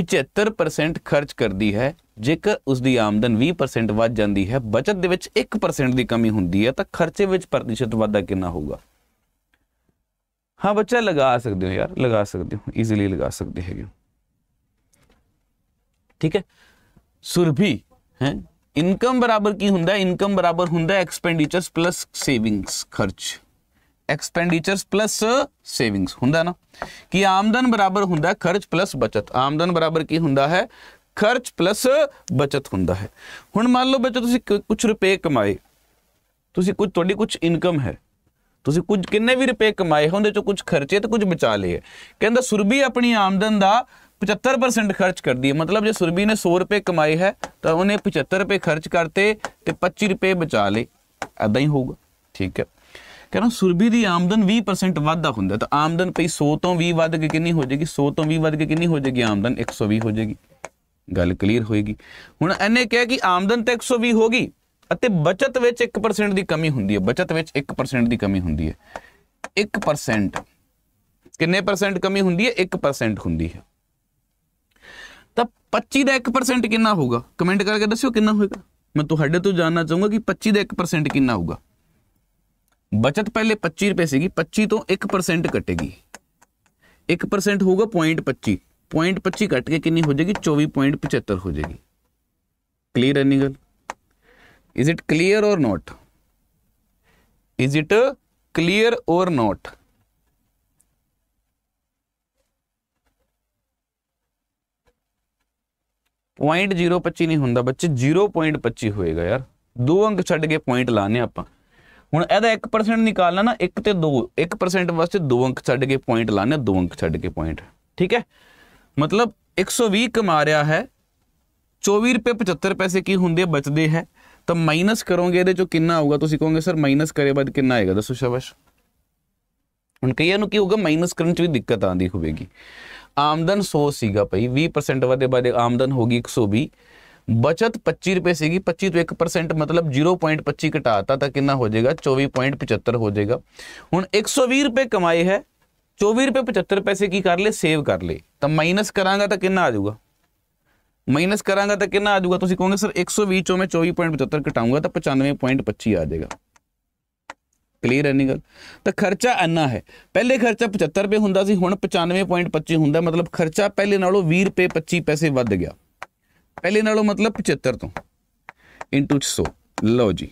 75% ਖਰਚ ਕਰਦੀ ਹੈ ਜੇਕਰ ਉਸ ਦੀ ਆਮਦਨ 20% ਵੱਧ ਜਾਂਦੀ ਹੈ ਬਚਤ ਦੇ ਵਿੱਚ 1% ਦੀ ਕਮੀ ਹੁੰਦੀ ਹੈ ਤਾਂ ਖਰਚੇ ਵਿੱਚ ਪ੍ਰਤੀਸ਼ਤ ਵਾਧਾ ਕਿੰਨਾ ਹੋਊਗਾ ਹਾਂ ਬੱਚਾ ਲਗਾ ਸਕਦੇ ਹੋ ਯਾਰ ਲਗਾ ਸਕਦੇ ਹੋ ਈਜ਼ੀਲੀ ਲਗਾ ਸਕਦੇ ਹੈਗੇ ਠੀਕ ਹੈ ਸੁਰਭੀ ਹੈ ਇਨਕਮ ਬਰਾਬਰ ਕੀ ਹੁੰਦਾ ਇਨਕਮ ਬਰਾਬਰ ਹੁੰਦਾ ਐਕਸਪੈਂਡੀਚਰਸ ਪਲੱਸ ਸੇਵਿੰਗਸ ਖਰਚ ਐਕਸਪੈਂਡੀਚਰਸ ਪਲੱਸ ਸੇਵਿੰਗਸ ਹੁੰਦਾ ਨਾ ਕਿ ਆਮਦਨ ਬਰਾਬਰ ਹੁੰਦਾ ਖਰਚ ਪਲੱਸ ਬਚਤ ਆਮਦਨ ਬਰਾਬਰ ਕੀ ਹੁੰਦਾ ਹੈ ਖਰਚ ਪਲੱਸ ਬਚਤ ਹੁੰਦਾ ਹੈ ਹੁਣ ਮੰਨ ਲਓ ਬੱਚੋ ਤੁਸੀਂ ਕੁਝ ਰੁਪਏ ਕਮਾਏ ਤੁਸੀਂ ਕੁਝ ਤੁਹਾਡੀ ਕੁਝ ਇਨਕਮ ਹੈ ਤੁਸੀਂ ਕੁਝ ਕਿੰਨੇ ਵੀ ਰੁਪਏ ਕਮਾਏ ਹੁੰਦੇ ਚੋਂ ਕੁਝ ਖਰਚੇ ਤੇ ਕੁਝ ਬਚਾ ਲਏ ਕਹਿੰਦਾ ਸੁਰਬੀ ਆਪਣੀ ਆਮਦਨ ਦਾ 75% ਖਰਚ ਕਰਦੀ ਹੈ ਮਤਲਬ ਜੇ ਸੁਰਬੀ ਨੇ 100 ਰੁਪਏ ਕਮਾਏ ਹੈ ਤਾਂ ਉਹਨੇ 75 ਰੁਪਏ ਖਰਚ ਕਰਤੇ ਤੇ 25 ਰੁਪਏ ਬਚਾ ਲਏ ਐਦਾਂ ਹੀ ਹੋਊਗਾ ਠੀਕ ਹੈ ਕਹਿੰਦਾ ਸੁਰਬੀ ਦੀ ਆਮਦਨ 20% ਵਾਧਾ ਹੁੰਦਾ ਤਾਂ ਆਮਦਨ ਪਈ 100 ਤੋਂ 20 ਵੱਧ ਕੇ ਕਿੰਨੀ ਹੋ ਜਾਏਗੀ 100 ਤੋਂ 20 ਵੱਧ ਕੇ ਕਿੰਨੀ ਹੋ ਜਾਏਗੀ ਆਮਦਨ 120 ਹੋ ਜਾਏਗੀ ਗੱਲ ਕਲੀਅਰ ਹੋਏਗੀ ਹੁਣ ਐਨੇ ਕਿਹਾ ਕਿ ਆਮਦਨ ਤੇ 120 ਹੋ ਗਈ ਅਤੇ ਬਚਤ ਵਿੱਚ 1% ਦੀ ਕਮੀ ਹੁੰਦੀ ਹੈ ਬਚਤ ਵਿੱਚ 1% ਦੀ ਕਮੀ ਹੁੰਦੀ ਹੈ 1% ਕਿੰਨੇ ਪਰਸੈਂਟ ਕਮੀ ਹੁੰਦੀ ਹੈ 1% ਹੁੰਦੀ ਹੈ ਤਾਂ 25 ਦਾ 1% ਕਿੰਨਾ ਹੋਊਗਾ ਕਮੈਂਟ ਕਰਕੇ ਦੱਸਿਓ ਕਿੰਨਾ ਹੋਏਗਾ ਮੈਂ ਤੁਹਾਡੇ ਤੋਂ ਜਾਨਣਾ ਚਾਹੂੰਗਾ ਕਿ 25 ਦਾ 1% ਕਿੰਨਾ ਹੋਊਗਾ बचत पहले पच्ची रुपए से की पच्ची तो एक परसेंट कटेगी एक परसेंट होगा पॉइंट पच्ची पॉइंट पच्ची कट के कितनी हो जाएगी चौबीस पॉइंट पचहत्तर हो जाएगी क्लियर है निगल is it clear or not is it clear or not point zero पच्ची नहीं होंगे बच्चे जीरो पॉइंट पच्ची होएगा यार दो अंक छड़ के पॉइंट लाने ਆਪਾਂ ਹੁਣ ਇਹਦਾ 1% ਨਿਕਾਲਣਾ ਨਾ 1 ਤੇ 2 1% ਵਾਸਤੇ 2 ਅੰਕ ਛੱਡ ਕੇ ਪੁਆਇੰਟ ਲਾਣੇ 2 ਅੰਕ ਛੱਡ ਕੇ ਪੁਆਇੰਟ ਠੀਕ ਹੈ ਮਤਲਬ 120 ਕਮਾ ਰਿਹਾ ਹੈ 24 ਰੁਪਏ 75 ਪੈਸੇ ਕੀ ਹੁੰਦੇ ਬਚਦੇ ਹੈ ਤਾਂ ਮਾਈਨਸ ਕਰੋਗੇ ਇਹਦੇ ਚੋਂ ਕਿੰਨਾ ਆਊਗਾ ਤੁਸੀਂ ਕਹੋਗੇ ਸਰ ਮਾਈਨਸ ਕਰੇ ਬਾਅਦ ਕਿੰਨਾ ਆਏਗਾ ਦੱਸੋ ਸ਼ਾਬਾਸ਼ ਹੁਣ ਕਈਆਂ ਨੂੰ ਕੀ ਹੋਊਗਾ ਮਾਈਨਸ ਕਰਨ ਚ ਵੀ ਦਿੱਕਤ ਆਂਦੀ ਹੋਵੇਗੀ ਆਮਦਨ 100 ਸੀਗਾ ਭਈ 20% ਵਧੇ ਬਾਅਦ ਆਮਦਨ ਹੋਗੀ 120 बचत पच्ची रुपए से पच्ची तो एक परसेंट मतलब जीरो पॉइंट पच्ची घटाता तो कि हो जाएगा चौबी पॉइंट पचहत्तर हो जाएगा हूँ एक सौ भी रुपए कमाई है चौबी रुपए पचहत्तर पैसे की कर ले सेव कर ले तो माइनस करा तो कि आ जाऊगा माइनस करा तो कि आ जाऊगा तुम कहोगे सर एक सौ भी चो मैं चौबी पॉइंट पचहत्तर घटाऊंगा तो पचानवे पॉइंट पच्ची आ जाएगा है नहीं गल तो खर्चा इन्ना है पहले खर्चा पचहत्तर रुपये ਰੁਪਏ ਹੁੰਦਾ पचानवे पॉइंट पच्ची ਹੁੰਦਾ मतलब खर्चा पहले ਨਾਲੋਂ भी रुपये पच्ची पैसे बद गया ਪਹਿਲੇ ਨਾਲੋਂ ਮਤਲਬ 75 ਤੋਂ ਇੰਟੂ 100 ਲਓ ਜੀ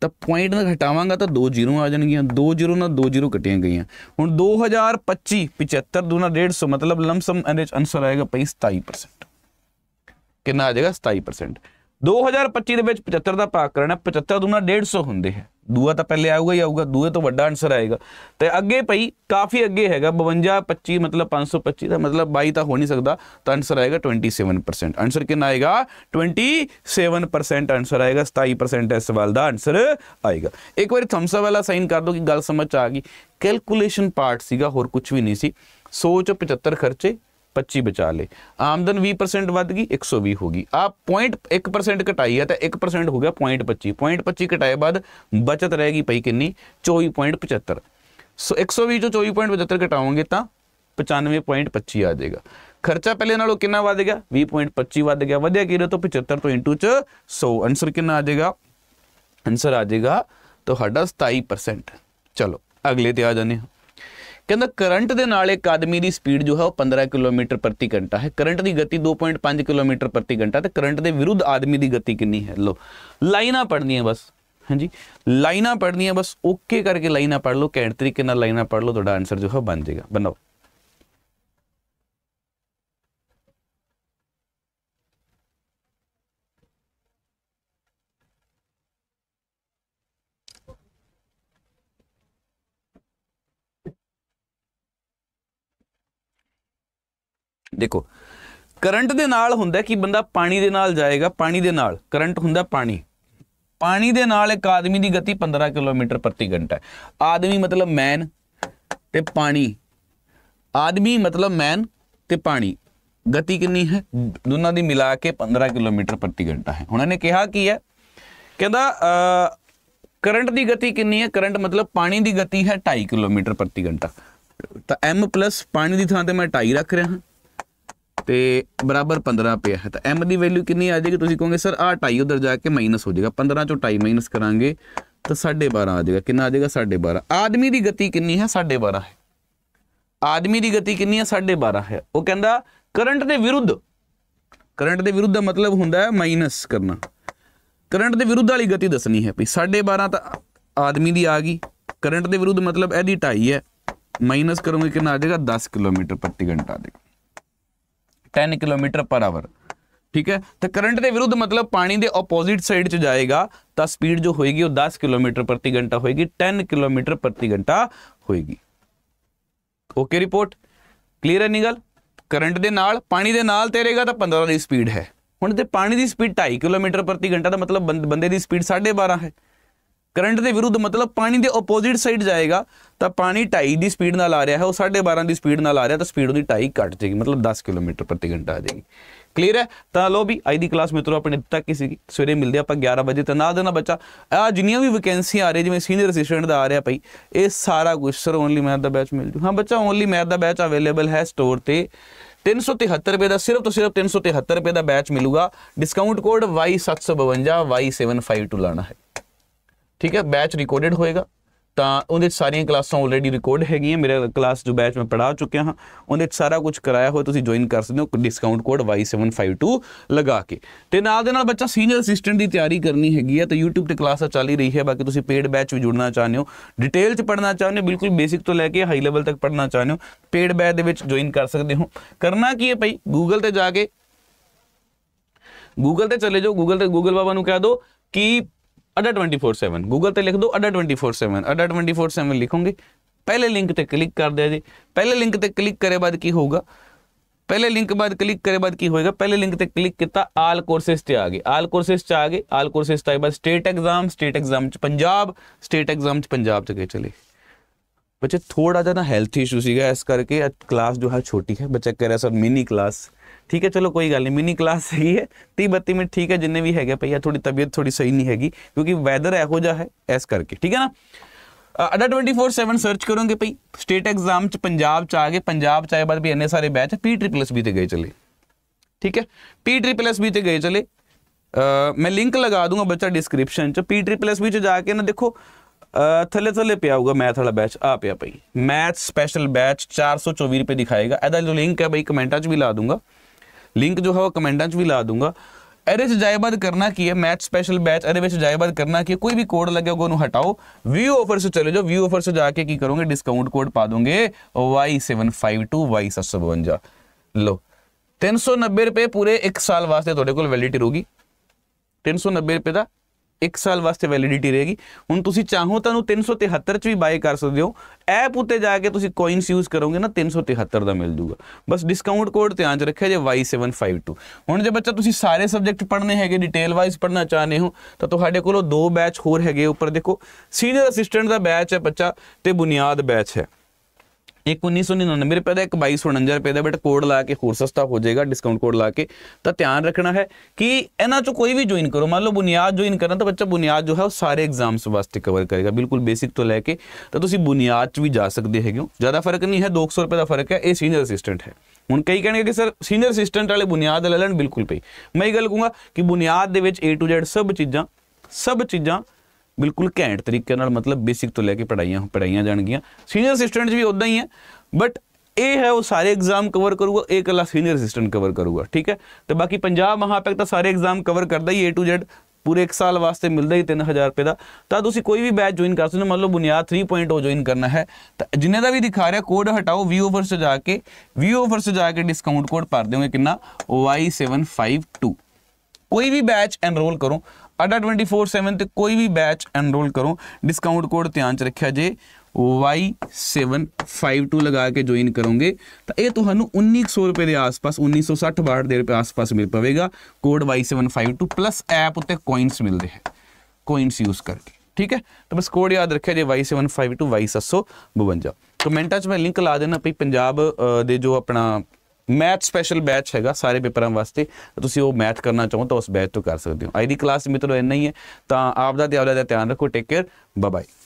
ਤਾਂ ਪੁਆਇੰਟ ਨਾਲ ਘਟਾਵਾਂਗਾ ਤਾਂ ਦੋ ਜ਼ੀਰੋ ਆ ਜਾਣਗੀਆਂ ਦੋ ਜ਼ੀਰੋ ਨਾਲ ਦੋ ਜ਼ੀਰੋ ਕੱਟੀਆਂ ਗਈਆਂ ਹੁਣ 2025 75 ਦੂਣਾ 150 ਮਤਲਬ ਲਮਸਮ ਸਮ ਅਨਸਰ ਆਏਗਾ ਪਈ 27% ਕਿੰਨਾ ਆ ਜਾਏਗਾ 27% 2025 ਦੇ ਵਿੱਚ 75 ਦਾ ਭਾਗ ਕਰਨਾ 75 ਦੂਣਾ 150 ਹੁੰਦੇ ਹੈ ਦੂਆ ਤਾਂ ਪਹਿਲੇ ਆਊਗਾ ਹੀ ਆਊਗਾ ਦੂਏ ਤੋਂ ਵੱਡਾ ਆਨਸਰ ਆਏਗਾ ਤੇ ਅੱਗੇ ਭਈ ਕਾਫੀ ਅੱਗੇ ਹੈਗਾ 52 25 ਮਤਲਬ 525 ਦਾ ਮਤਲਬ 22 ਤਾਂ ਹੋ ਨਹੀਂ ਸਕਦਾ ਤਾਂ ਆਨਸਰ ਆਏਗਾ 27% ਆਨਸਰ ਕਿੰਨਾ ਆਏਗਾ 27% ਆਨਸਰ ਆਏਗਾ 27% ਇਸ ਸਵਾਲ ਦਾ ਆਨਸਰ ਆਏਗਾ ਇੱਕ ਵਾਰੀ ਥੰਬਸ ਅਪ ਵਾਲਾ ਸਾਈਨ ਕਰ ਦਿਓ ਕਿ ਗੱਲ ਸਮਝ ਆ ਗਈ ਕੈਲਕੂਲੇਸ਼ਨ ਪਾਰਟ ਸੀਗਾ ਹੋਰ ਕੁਝ ਵੀ ਨਹੀਂ ਸੀ 100 75 ਖਰਚੇ पच्ची बचा ले आमदन भी परसेंट वी एक सौ भी होगी आप पॉइंट एक परसेंट कटाई है तो एक परसेंट हो गया पॉइंट पच्ची पॉइंट पच्ची कटाए बाद बचत रहेगी पई कि चौबी पॉइंट पचहत्तर सो एक सौ भी चौबी पॉइंट पचहत्तर कटाओगे तो पचानवे पॉइंट पच्ची आ जाएगा खर्चा पहले ना कि वध गया भी पॉइंट पच्ची वध गया वध्या कि तो पचहत्तर तो इंटू च सौ आंसर कि आ जाएगा आंसर आ जाएगा तो हाडा सताई परसेंट चलो अगले तो आ जाने हैं ਕਹਿੰਦਾ ਕਰੰਟ ਦੇ ਨਾਲ ਇੱਕ ਆਦਮੀ ਦੀ ਸਪੀਡ ਜੋ ਹੈ ਉਹ 15 ਕਿਲੋਮੀਟਰ ਪ੍ਰਤੀ ਘੰਟਾ ਹੈ ਕਰੰਟ ਦੀ ਗਤੀ 2.5 ਕਿਲੋਮੀਟਰ ਪ੍ਰਤੀ ਘੰਟਾ ਤੇ ਕਰੰਟ ਦੇ ਵਿਰੁੱਧ ਆਦਮੀ ਦੀ ਗਤੀ ਕਿੰਨੀ ਹੈ ਲੋ ਲਾਈਨਾਂ ਪੜਨੀਆਂ ਬਸ ਹਾਂਜੀ ਲਾਈਨਾਂ ਪੜਨੀਆਂ ਬਸ ਓਕੇ ਕਰਕੇ ਲਾਈਨਾਂ ਪੜ ਲਓ ਕੈਂਟ ਤਰੀਕੇ ਨਾਲ ਲਾਈਨਾਂ ਪੜ ਲਓ ਤੁਹਾਡਾ ਆਨਸਰ ਜੋ ਹੈ ਬਣ ਜਾਏਗਾ ਬਣਾਓ ਦੇਖੋ ਕਰੰਟ ਦੇ ਨਾਲ ਹੁੰਦਾ ਕਿ ਬੰਦਾ ਪਾਣੀ ਦੇ ਨਾਲ ਜਾਏਗਾ ਪਾਣੀ ਦੇ ਨਾਲ ਕਰੰਟ ਹੁੰਦਾ ਪਾਣੀ ਪਾਣੀ ਦੇ ਨਾਲ ਇੱਕ ਆਦਮੀ ਦੀ ਗਤੀ 15 ਕਿਲੋਮੀਟਰ ਪ੍ਰਤੀ ਘੰਟਾ ਹੈ ਆਦਮੀ ਮਤਲਬ ਮੈਨ ਤੇ ਪਾਣੀ ਆਦਮੀ ਮਤਲਬ ਮੈਨ ਤੇ ਪਾਣੀ ਗਤੀ ਕਿੰਨੀ ਹੈ ਦੋਨਾਂ ਦੀ ਮਿਲਾ ਕੇ 15 ਕਿਲੋਮੀਟਰ ਪ੍ਰਤੀ ਘੰਟਾ ਹੈ ਉਹਨਾਂ ਨੇ ਕਿਹਾ ਕੀ ਹੈ ਕਹਿੰਦਾ ਕਰੰਟ ਦੀ ਗਤੀ ਕਿੰਨੀ ਹੈ ਕਰੰਟ ਮਤਲਬ ਪਾਣੀ ਦੀ ਗਤੀ ਹੈ 2.5 ਕਿਲੋਮੀਟਰ ਪ੍ਰਤੀ ਘੰਟਾ ਤਾਂ m ਪਾਣੀ ਦੀ ਥਾਂ ਤੇ ਮੈਂ 2.5 ਰੱਖ ਰਿਹਾ ਹਾਂ ਤੇ ਬਰਾਬਰ 15 ਪਿਆ ਹੈ ਤਾਂ m ਦੀ ਵੈਲਿਊ ਕਿੰਨੀ ਆ ਜਾਏਗੀ ਤੁਸੀਂ ਕਹੋਗੇ ਸਰ ਆ 2.5 ਉਧਰ ਜਾ ਕੇ ਮਾਈਨਸ ਹੋ ਜਾਏਗਾ 15 ਚੋਂ 2.5 ਮਾਈਨਸ ਕਰਾਂਗੇ ਤਾਂ 12.5 ਆ ਜਾਏਗਾ ਕਿੰਨਾ ਆ ਜਾਏਗਾ 12.5 ਆਦਮੀ ਦੀ ਗਤੀ ਕਿੰਨੀ ਹੈ 12.5 ਹੈ ਆਦਮੀ ਦੀ ਗਤੀ ਕਿੰਨੀ ਹੈ 12.5 ਹੈ ਉਹ ਕਹਿੰਦਾ ਕਰੰਟ ਦੇ ਵਿਰੁੱਧ ਕਰੰਟ ਦੇ ਵਿਰੁੱਧ ਦਾ ਮਤਲਬ ਹੁੰਦਾ ਹੈ ਮਾਈਨਸ ਕਰਨਾ ਕਰੰਟ ਦੇ ਵਿਰੁੱਧ ਵਾਲੀ ਗਤੀ ਦੱਸਣੀ ਹੈ ਭਈ 12.5 ਤਾਂ ਆਦਮੀ ਦੀ ਆ ਗਈ ਕਰੰਟ ਦੇ ਵਿਰੁੱਧ ਮਤਲਬ ਇਹਦੀ 2.5 ਹੈ ਮਾਈਨਸ ਕਰੋਗੇ ਕਿੰਨਾ ਆ ਜਾਏਗਾ 10 ਕਿਲੋਮੀਟਰ ਪ੍ਰਤੀ ਘੰਟਾ ਦੇ 10 ਕਿਲੋਮੀਟਰ ਪਰ ਆਵਰ ਠੀਕ ਹੈ ਤਾਂ ਕਰੰਟ ਦੇ ਵਿਰੁੱਧ ਮਤਲਬ ਪਾਣੀ ਦੇ ਆਪੋਜ਼ਿਟ ਸਾਈਡ 'ਚ ਜਾਏਗਾ ਤਾਂ ਸਪੀਡ ਜੋ ਹੋਏਗੀ ਉਹ 10 ਕਿਲੋਮੀਟਰ ਪ੍ਰਤੀ ਘੰਟਾ ਹੋਏਗੀ 10 ਕਿਲੋਮੀਟਰ ਪ੍ਰਤੀ ਘੰਟਾ ਹੋਏਗੀ ਓਕੇ ਰਿਪੋਰਟ ਕਲੀਅਰ ਹੈ ਨਿਗਲ ਕਰੰਟ ਦੇ ਨਾਲ ਪਾਣੀ ਦੇ ਨਾਲ ਤੇਰੇਗਾ ਤਾਂ 15 ਦੀ ਸਪੀਡ ਹੈ ਹੁਣ ਤੇ ਪਾਣੀ ਦੀ ਸਪੀਡ 2.5 ਕਿਲੋਮੀਟਰ ਪ੍ਰਤੀ ਘੰਟਾ ਦਾ ਮਤਲਬ ਬੰਦੇ ਦੀ ਸਪੀਡ 12.5 ਹੈ ਕਰੰਟ ਦੇ ਵਿਰੁੱਧ ਮਤਲਬ ਪਾਣੀ ਦੇ ਆਪੋਜ਼ਿਟ ਸਾਈਡ ਜਾਏਗਾ ਤਾਂ ਪਾਣੀ 2.5 ਦੀ ਸਪੀਡ ਨਾਲ ਆ ਰਿਹਾ ਹੈ ਉਹ 12.5 ਦੀ ਸਪੀਡ ਨਾਲ ਆ ਰਿਹਾ ਤਾਂ ਸਪੀਡ ਉਹਦੀ 2.5 ਘਟ ਜਾਏਗੀ ਮਤਲਬ 10 ਕਿਲੋਮੀਟਰ ਪ੍ਰਤੀ ਘੰਟਾ ਆ ਜਾਏਗੀ ਕਲੀਅਰ ਹੈ ਤਾਂ ਲੋ ਵੀ ਅੱਜ ਦੀ ਕਲਾਸ ਮਿੱਤਰੋ ਆਪਣੇ ਤੱਕ ਹੀ ਸੀ ਸਵੇਰੇ ਮਿਲਦੇ ਆਪਾਂ 11 ਵਜੇ ਤਾਂ ਨਾ ਦੇਣਾ ਬੱਚਾ ਆ ਜਿੰਨੀਆਂ ਵੀ ਵੈਕੈਂਸੀ ਆ ਰਹੀ ਜਿਵੇਂ ਸੀਨੀਅਰ ਅਸਿਸਟੈਂਟ ਦਾ ਆ ਰਿਹਾ ਭਾਈ ਇਹ ਸਾਰਾ ਕੁਝ ਸਰ ਓਨਲੀ ਮੈਥ ਦਾ ਬੈਚ ਮਿਲ ਜੂ ਹਾਂ ਬੱਚਾ ਓਨਲੀ ਮੈਥ ਦਾ ਬੈਚ ਅਵੇਲੇਬਲ ਹੈ ਸਟੋਰ ਤੇ 373 ਰੁਪਏ ਦਾ ਸਿਰਫ ਤੋਂ ਸਿਰਫ 373 ਰੁਪਏ ਦਾ ਬੈਚ ਮਿਲੂਗਾ ਡਿਸਕਾਊਂਟ ਕੋਡ Y752 Y752 ਲਾਣਾ ਹੈ ਠੀਕ ਹੈ ਬੈਚ ਰਿਕਾਰਡਡ ਹੋਏਗਾ ਤਾਂ ਉਹਦੇ ਸਾਰੀਆਂ ਕਲਾਸਾਂ ਆਲਰੇਡੀ ਰਿਕਾਰਡ ਹੈਗੀਆਂ ਮੇਰਾ ਕਲਾਸ ਜੋ ਬੈਚ ਮੈਂ ਪੜਾ ਚੁੱਕਿਆ ਹਾਂ ਉਹਦੇ ਸਾਰਾ ਕੁਝ ਕਰਾਇਆ ਹੋਇਆ ਤੁਸੀਂ ਜੁਆਇਨ ਕਰ ਸਕਦੇ ਹੋ ਡਿਸਕਾਊਂਟ ਕੋਡ Y752 ਲਗਾ ਕੇ ਤੇ ਨਾਲ ਦੇ ਨਾਲ ਬੱਚਾ ਸੀਨੀਅਰ ਅਸਿਸਟੈਂਟ ਦੀ ਤਿਆਰੀ ਕਰਨੀ ਹੈਗੀ ਹੈ ਤਾਂ YouTube ਤੇ ਕਲਾਸਾਂ ਚੱਲ ਹੀ ਰਹੀ ਹੈ ਬਾਕੀ ਤੁਸੀਂ ਪੇਡ ਬੈਚ ਵੀ ਜੁੜਨਾ ਚਾਹੁੰਦੇ ਹੋ ਡਿਟੇਲ ਚ ਪੜਨਾ ਚਾਹੁੰਦੇ ਹੋ ਬਿਲਕੁਲ ਬੇਸਿਕ ਤੋਂ ਲੈ ਕੇ ਹਾਈ ਲੈਵਲ ਤੱਕ ਪੜਨਾ ਚਾਹੁੰਦੇ ਹੋ ਪੇਡ ਬੈਚ ਦੇ ਵਿੱਚ ਜੁਆਇਨ ਕਰ ਸਕਦੇ ਹੋ ਕਰਨਾ ਕੀ ਹੈ ਭਾਈ Google ਤੇ ਜਾ ਕੇ Google ਤੇ ਚਲੇ ਜਾਓ Google ਤੇ Google ਬਾਬਾ ਨੂੰ ਕਹਿ ਦਿਓ ਕਿ अड्डा ट्वेंटी फोर सेवन गूगल पर लिख दो Adda twenty four seven Adda twenty four seven लिखोगे पहले लिंक पर क्लिक कर दिया जी पहले लिंक पर क्लिक करे बाद की होगा पहले लिंक बाद क्लिक करे बाद की होगा पहले लिंक पर क्लिक किया आल कोर्सेज आ गए आल कोर्सेज आ गए आल कोर्सेज आए बाद state exam state exam Punjab state exam Punjab चे चले बच्चे थोड़ा जहाँ हेल्थ इशू सगा इस करके क्लास जो है छोटी है बच्चा कह रहा सर मिनी क्लास ठीक है चलो कोई गल नहीं मिनी क्लास सही है तीह बत्ती मिनट ठीक है जिन्हें भी है भैया थोड़ी तबीयत थोड़ी सही नहीं हैगी क्योंकि वैदर योजा है इस करके ठीक है ना अड्डा ट्वेंटी फोर सैवन सर्च करोगे भाई स्टेट एग्जाम पंजाब च आ गए पंजाब च आए बाद भी इन्ने सारे batch P three plus B गए चले ठीक है पी ट्री प्लस बी गए चले आ, मैं लिंक लगा दूंगा बच्चा description P three plus B जाके ना देखो थले थले पिया होगा मैथ वाला बैच आ पिया भाई मैथ स्पैशल बैच चार सौ चौबीस रुपये दिखाएगा एदा जो लिंक है भाई कमेंटा भी ला दूंगा लिंक जो है वो कमेंटा भी ला दूंगा एरे से जायबाद करना की है मैच स्पेशल बैच एरे वे जायबाद करना की है कोई भी कोड लगे होगा हटाओ व्यू ऑफर से चले जाओ व्यू ऑफर से जाके की करोगे डिस्काउंट कोड पा दूंगे Y seven five two Y सत सौ बवंजा लो तीन सौ नब्बे रुपए पूरे एक साल वास्ते थोड़े को वैलिडिटी रहूगी तीन सौ नब्बे रुपये का 1 ਸਾਲ ਵਾਸਤੇ ਵੈਲਿਡਿਟੀ ਰਹੇਗੀ ਹੁਣ ਤੁਸੀਂ ਚਾਹੋ ਤਾਂ ਨੂੰ 373 ਚ ਵੀ ਬਾਏ ਕਰ ਸਕਦੇ ਹੋ ਐਪ ਉੱਤੇ ਜਾ ਕੇ ਤੁਸੀਂ ਕੋਇਨਸ ਯੂਜ਼ ਕਰੋਗੇ ਨਾ 373 ਦਾ ਮਿਲ ਜੂਗਾ ਬਸ ਡਿਸਕਾਊਂਟ ਕੋਡ ਧਿਆਨ ਚ ਰੱਖਿਆ ਜੇ Y752 ਹੁਣ ਜੇ ਬੱਚਾ ਤੁਸੀਂ ਸਾਰੇ ਸਬਜੈਕਟ ਪੜ੍ਹਨੇ ਹੈਗੇ ਡਿਟੇਲ ਵਾਈਜ਼ ਪੜ੍ਹਨਾ ਚਾਹਨੇ ਹੋ ਤਾਂ ਤੁਹਾਡੇ ਕੋਲ ਦੋ ਬੈਚ ਹੋਰ ਹੈਗੇ ਉੱਪਰ ਦੇਖੋ ਸੀਨੀਅਰ ਅਸਿਸਟੈਂਟ ਦਾ ਬੈਚ ਹੈ ਬੱਚਾ ਤੇ ਬੁਨਿਆਦ ਬੈਚ ਹੈ ਇੱਕ 1999 ਰੁਪਏ ਦਾ ਇੱਕ 2249 ਰੁਪਏ ਦਾ ਬਟ ਕੋਡ ਲਾ ਕੇ ਹੋਰ ਸਸਤਾ ਹੋ ਜਾਏਗਾ ਡਿਸਕਾਊਂਟ ਕੋਡ ਲਾ ਕੇ ਤਾਂ ਧਿਆਨ ਰੱਖਣਾ ਹੈ ਕਿ ਇਹਨਾਂ ਚੋਂ ਕੋਈ ਵੀ ਜੁਆਇਨ ਕਰੋ ਮੰਨ ਲਓ ਬੁਨਿਆਦ ਜੁਆਇਨ ਕਰਨਾ ਤਾਂ ਬੱਚਾ ਬੁਨਿਆਦ ਜੋ ਹੈ ਉਹ ਸਾਰੇ ਐਗਜ਼ਾਮਸ ਵਾਸਤੇ ਕਵਰ ਕਰੇਗਾ ਬਿਲਕੁਲ ਬੇਸਿਕ ਤੋਂ ਲੈ ਕੇ ਤਾਂ ਤੁਸੀਂ ਬੁਨਿਆਦ 'ਚ ਵੀ ਜਾ ਸਕਦੇ ਹੈਗੇ ਹੋ ਜ਼ਿਆਦਾ ਫਰਕ ਨਹੀਂ ਹੈ 200 ਰੁਪਏ ਦਾ ਫਰਕ ਹੈ ਇਹ ਸੀਨੀਅਰ ਅਸਿਸਟੈਂਟ ਹੈ ਹੁਣ ਕਈ ਕਹਿਣਗੇ ਕਿ ਸਰ ਸੀਨੀਅਰ ਅਸਿਸਟੈਂਟ ਵਾਲੇ ਬੁਨਿਆਦ ਲੈ ਲੈਣ ਬਿਲਕੁਲ ਪਈ ਮੈਂ ਇਹ ਗੱਲ ਕਹੂੰਗਾ ਕਿ ਬੁਨਿਆਦ ਦੇ ਵਿੱਚ A to Z ਸਭ ਚੀਜ਼ਾਂ ਸਭ ਚੀਜ਼ਾਂ ਬਿਲਕੁਲ ਘੈਂਟ ਤਰੀਕੇ ਨਾਲ ਮਤਲਬ ਬੇਸਿਕ ਤੋਂ ਲੈ ਕੇ ਪੜਾਈਆਂ ਪੜਾਈਆਂ ਜਾਣਗੀਆਂ ਸੀਨੀਅਰ ਅਸਿਸਟੈਂਟਸ ਵੀ ਉਦਾਂ ਹੀ ਹੈ ਬਟ ਇਹ ਹੈ ਉਹ ਸਾਰੇ ਐਗਜ਼ਾਮ ਕਵਰ ਕਰੂਗਾ ਇੱਕ ਅਲਾ ਸੀਨੀਅਰ ਅਸਿਸਟੈਂਟ ਕਵਰ ਕਰੂਗਾ ਠੀਕ ਹੈ ਤੇ ਬਾਕੀ ਪੰਜਾਬ ਮਹਾਪੈਕ ਤਾਂ ਸਾਰੇ ਐਗਜ਼ਾਮ ਕਵਰ ਕਰਦਾ ਹੀ A to Z ਪੂਰੇ 1 ਸਾਲ ਵਾਸਤੇ ਮਿਲਦਾ ਹੀ 3000 ਰੁਪਏ ਦਾ ਤਾਂ ਤੁਸੀਂ ਕੋਈ ਵੀ ਬੈਚ ਜੁਆਇਨ ਕਰ ਸਕਦੇ ਹੋ ਮੰਨ ਲਓ ਬੁਨਿਆਦ 3.0 ਜੁਆਇਨ ਕਰਨਾ ਹੈ ਤਾਂ ਜਿੰਨੇ ਦਾ ਵੀ ਦਿਖਾ ਰਿਹਾ ਕੋਡ ਹਟਾਓ ਵੀ ਓਵਰ ਸੇ ਜਾ ਕੇ ਵੀ ਓਵਰ ਸੇ ਜਾ ਕੇ ਡਿਸਕਾਊਂਟ ਕੋਡ ਪਾ ਦਿਓਗੇ ਕਿੰਨਾ Y752 ਕੋਈ ਵੀ ਬੈਚ ਐਨਰੋਲ ਕਰੋ ਅਡਾ 247 ਤੇ ਕੋਈ ਵੀ ਬੈਚ ਐਨਰੋਲ ਕਰੋ ਡਿਸਕਾਊਂਟ ਕੋਡ ਧਿਆਨ ਚ ਰੱਖਿਆ ਜੇ Y752 ਲਗਾ ਕੇ ਜੁਆਇਨ ਕਰੋਗੇ ਤਾਂ ਇਹ ਤੁਹਾਨੂੰ 1900 ਰੁਪਏ ਦੇ ਆਸ-ਪਾਸ 1960 ਬਾਟ ਦੇ ਰੁਪਏ ਆਸ-ਪਾਸ ਮਿਲ ਪਵੇਗਾ ਕੋਡ Y752 ਪਲੱਸ ਐਪ ਉੱਤੇ ਕੋਇਨਸ ਮਿਲਦੇ ਹੈ ਕੋਇਨਸ ਯੂਜ਼ ਕਰਕੇ ਠੀਕ ਹੈ ਤਾਂ ਬਸ ਕੋਡ ਯਾਦ ਰੱਖਿਆ ਜੇ Y752 Y752 ਕਮੈਂਟਾਂ 'ਚ ਮੈਂ ਲਿੰਕ ਲਾ ਦੇਣਾ ਭਈ ਪੰਜਾਬ ਦੇ ਜੋ ਆਪਣਾ ਮੈਥ ਸਪੈਸ਼ਲ ਬੈਚ ਹੈਗਾ ਸਾਰੇ ਪੇਪਰਾਂ ਵਾਸਤੇ ਤੁਸੀਂ ਉਹ ਮੈਥ ਕਰਨਾ ਚਾਹੋ ਤਾਂ ਉਸ ਬੈਚ ਤੋਂ ਕਰ ਸਕਦੇ ਹੋ ਆਈਡੀ ਦੀ ਕਲਾਸ ਮਿੱਤਰੋ ਇੰਨਾ ਹੀ ਹੈ ਤਾਂ ਆਪ ਦਾ ਤੇ ਦਾ ਧਿਆਨ ਰੱਖੋ ਟੇਕ ਕੇਅਰ ਬਾਏ ਬਾਏ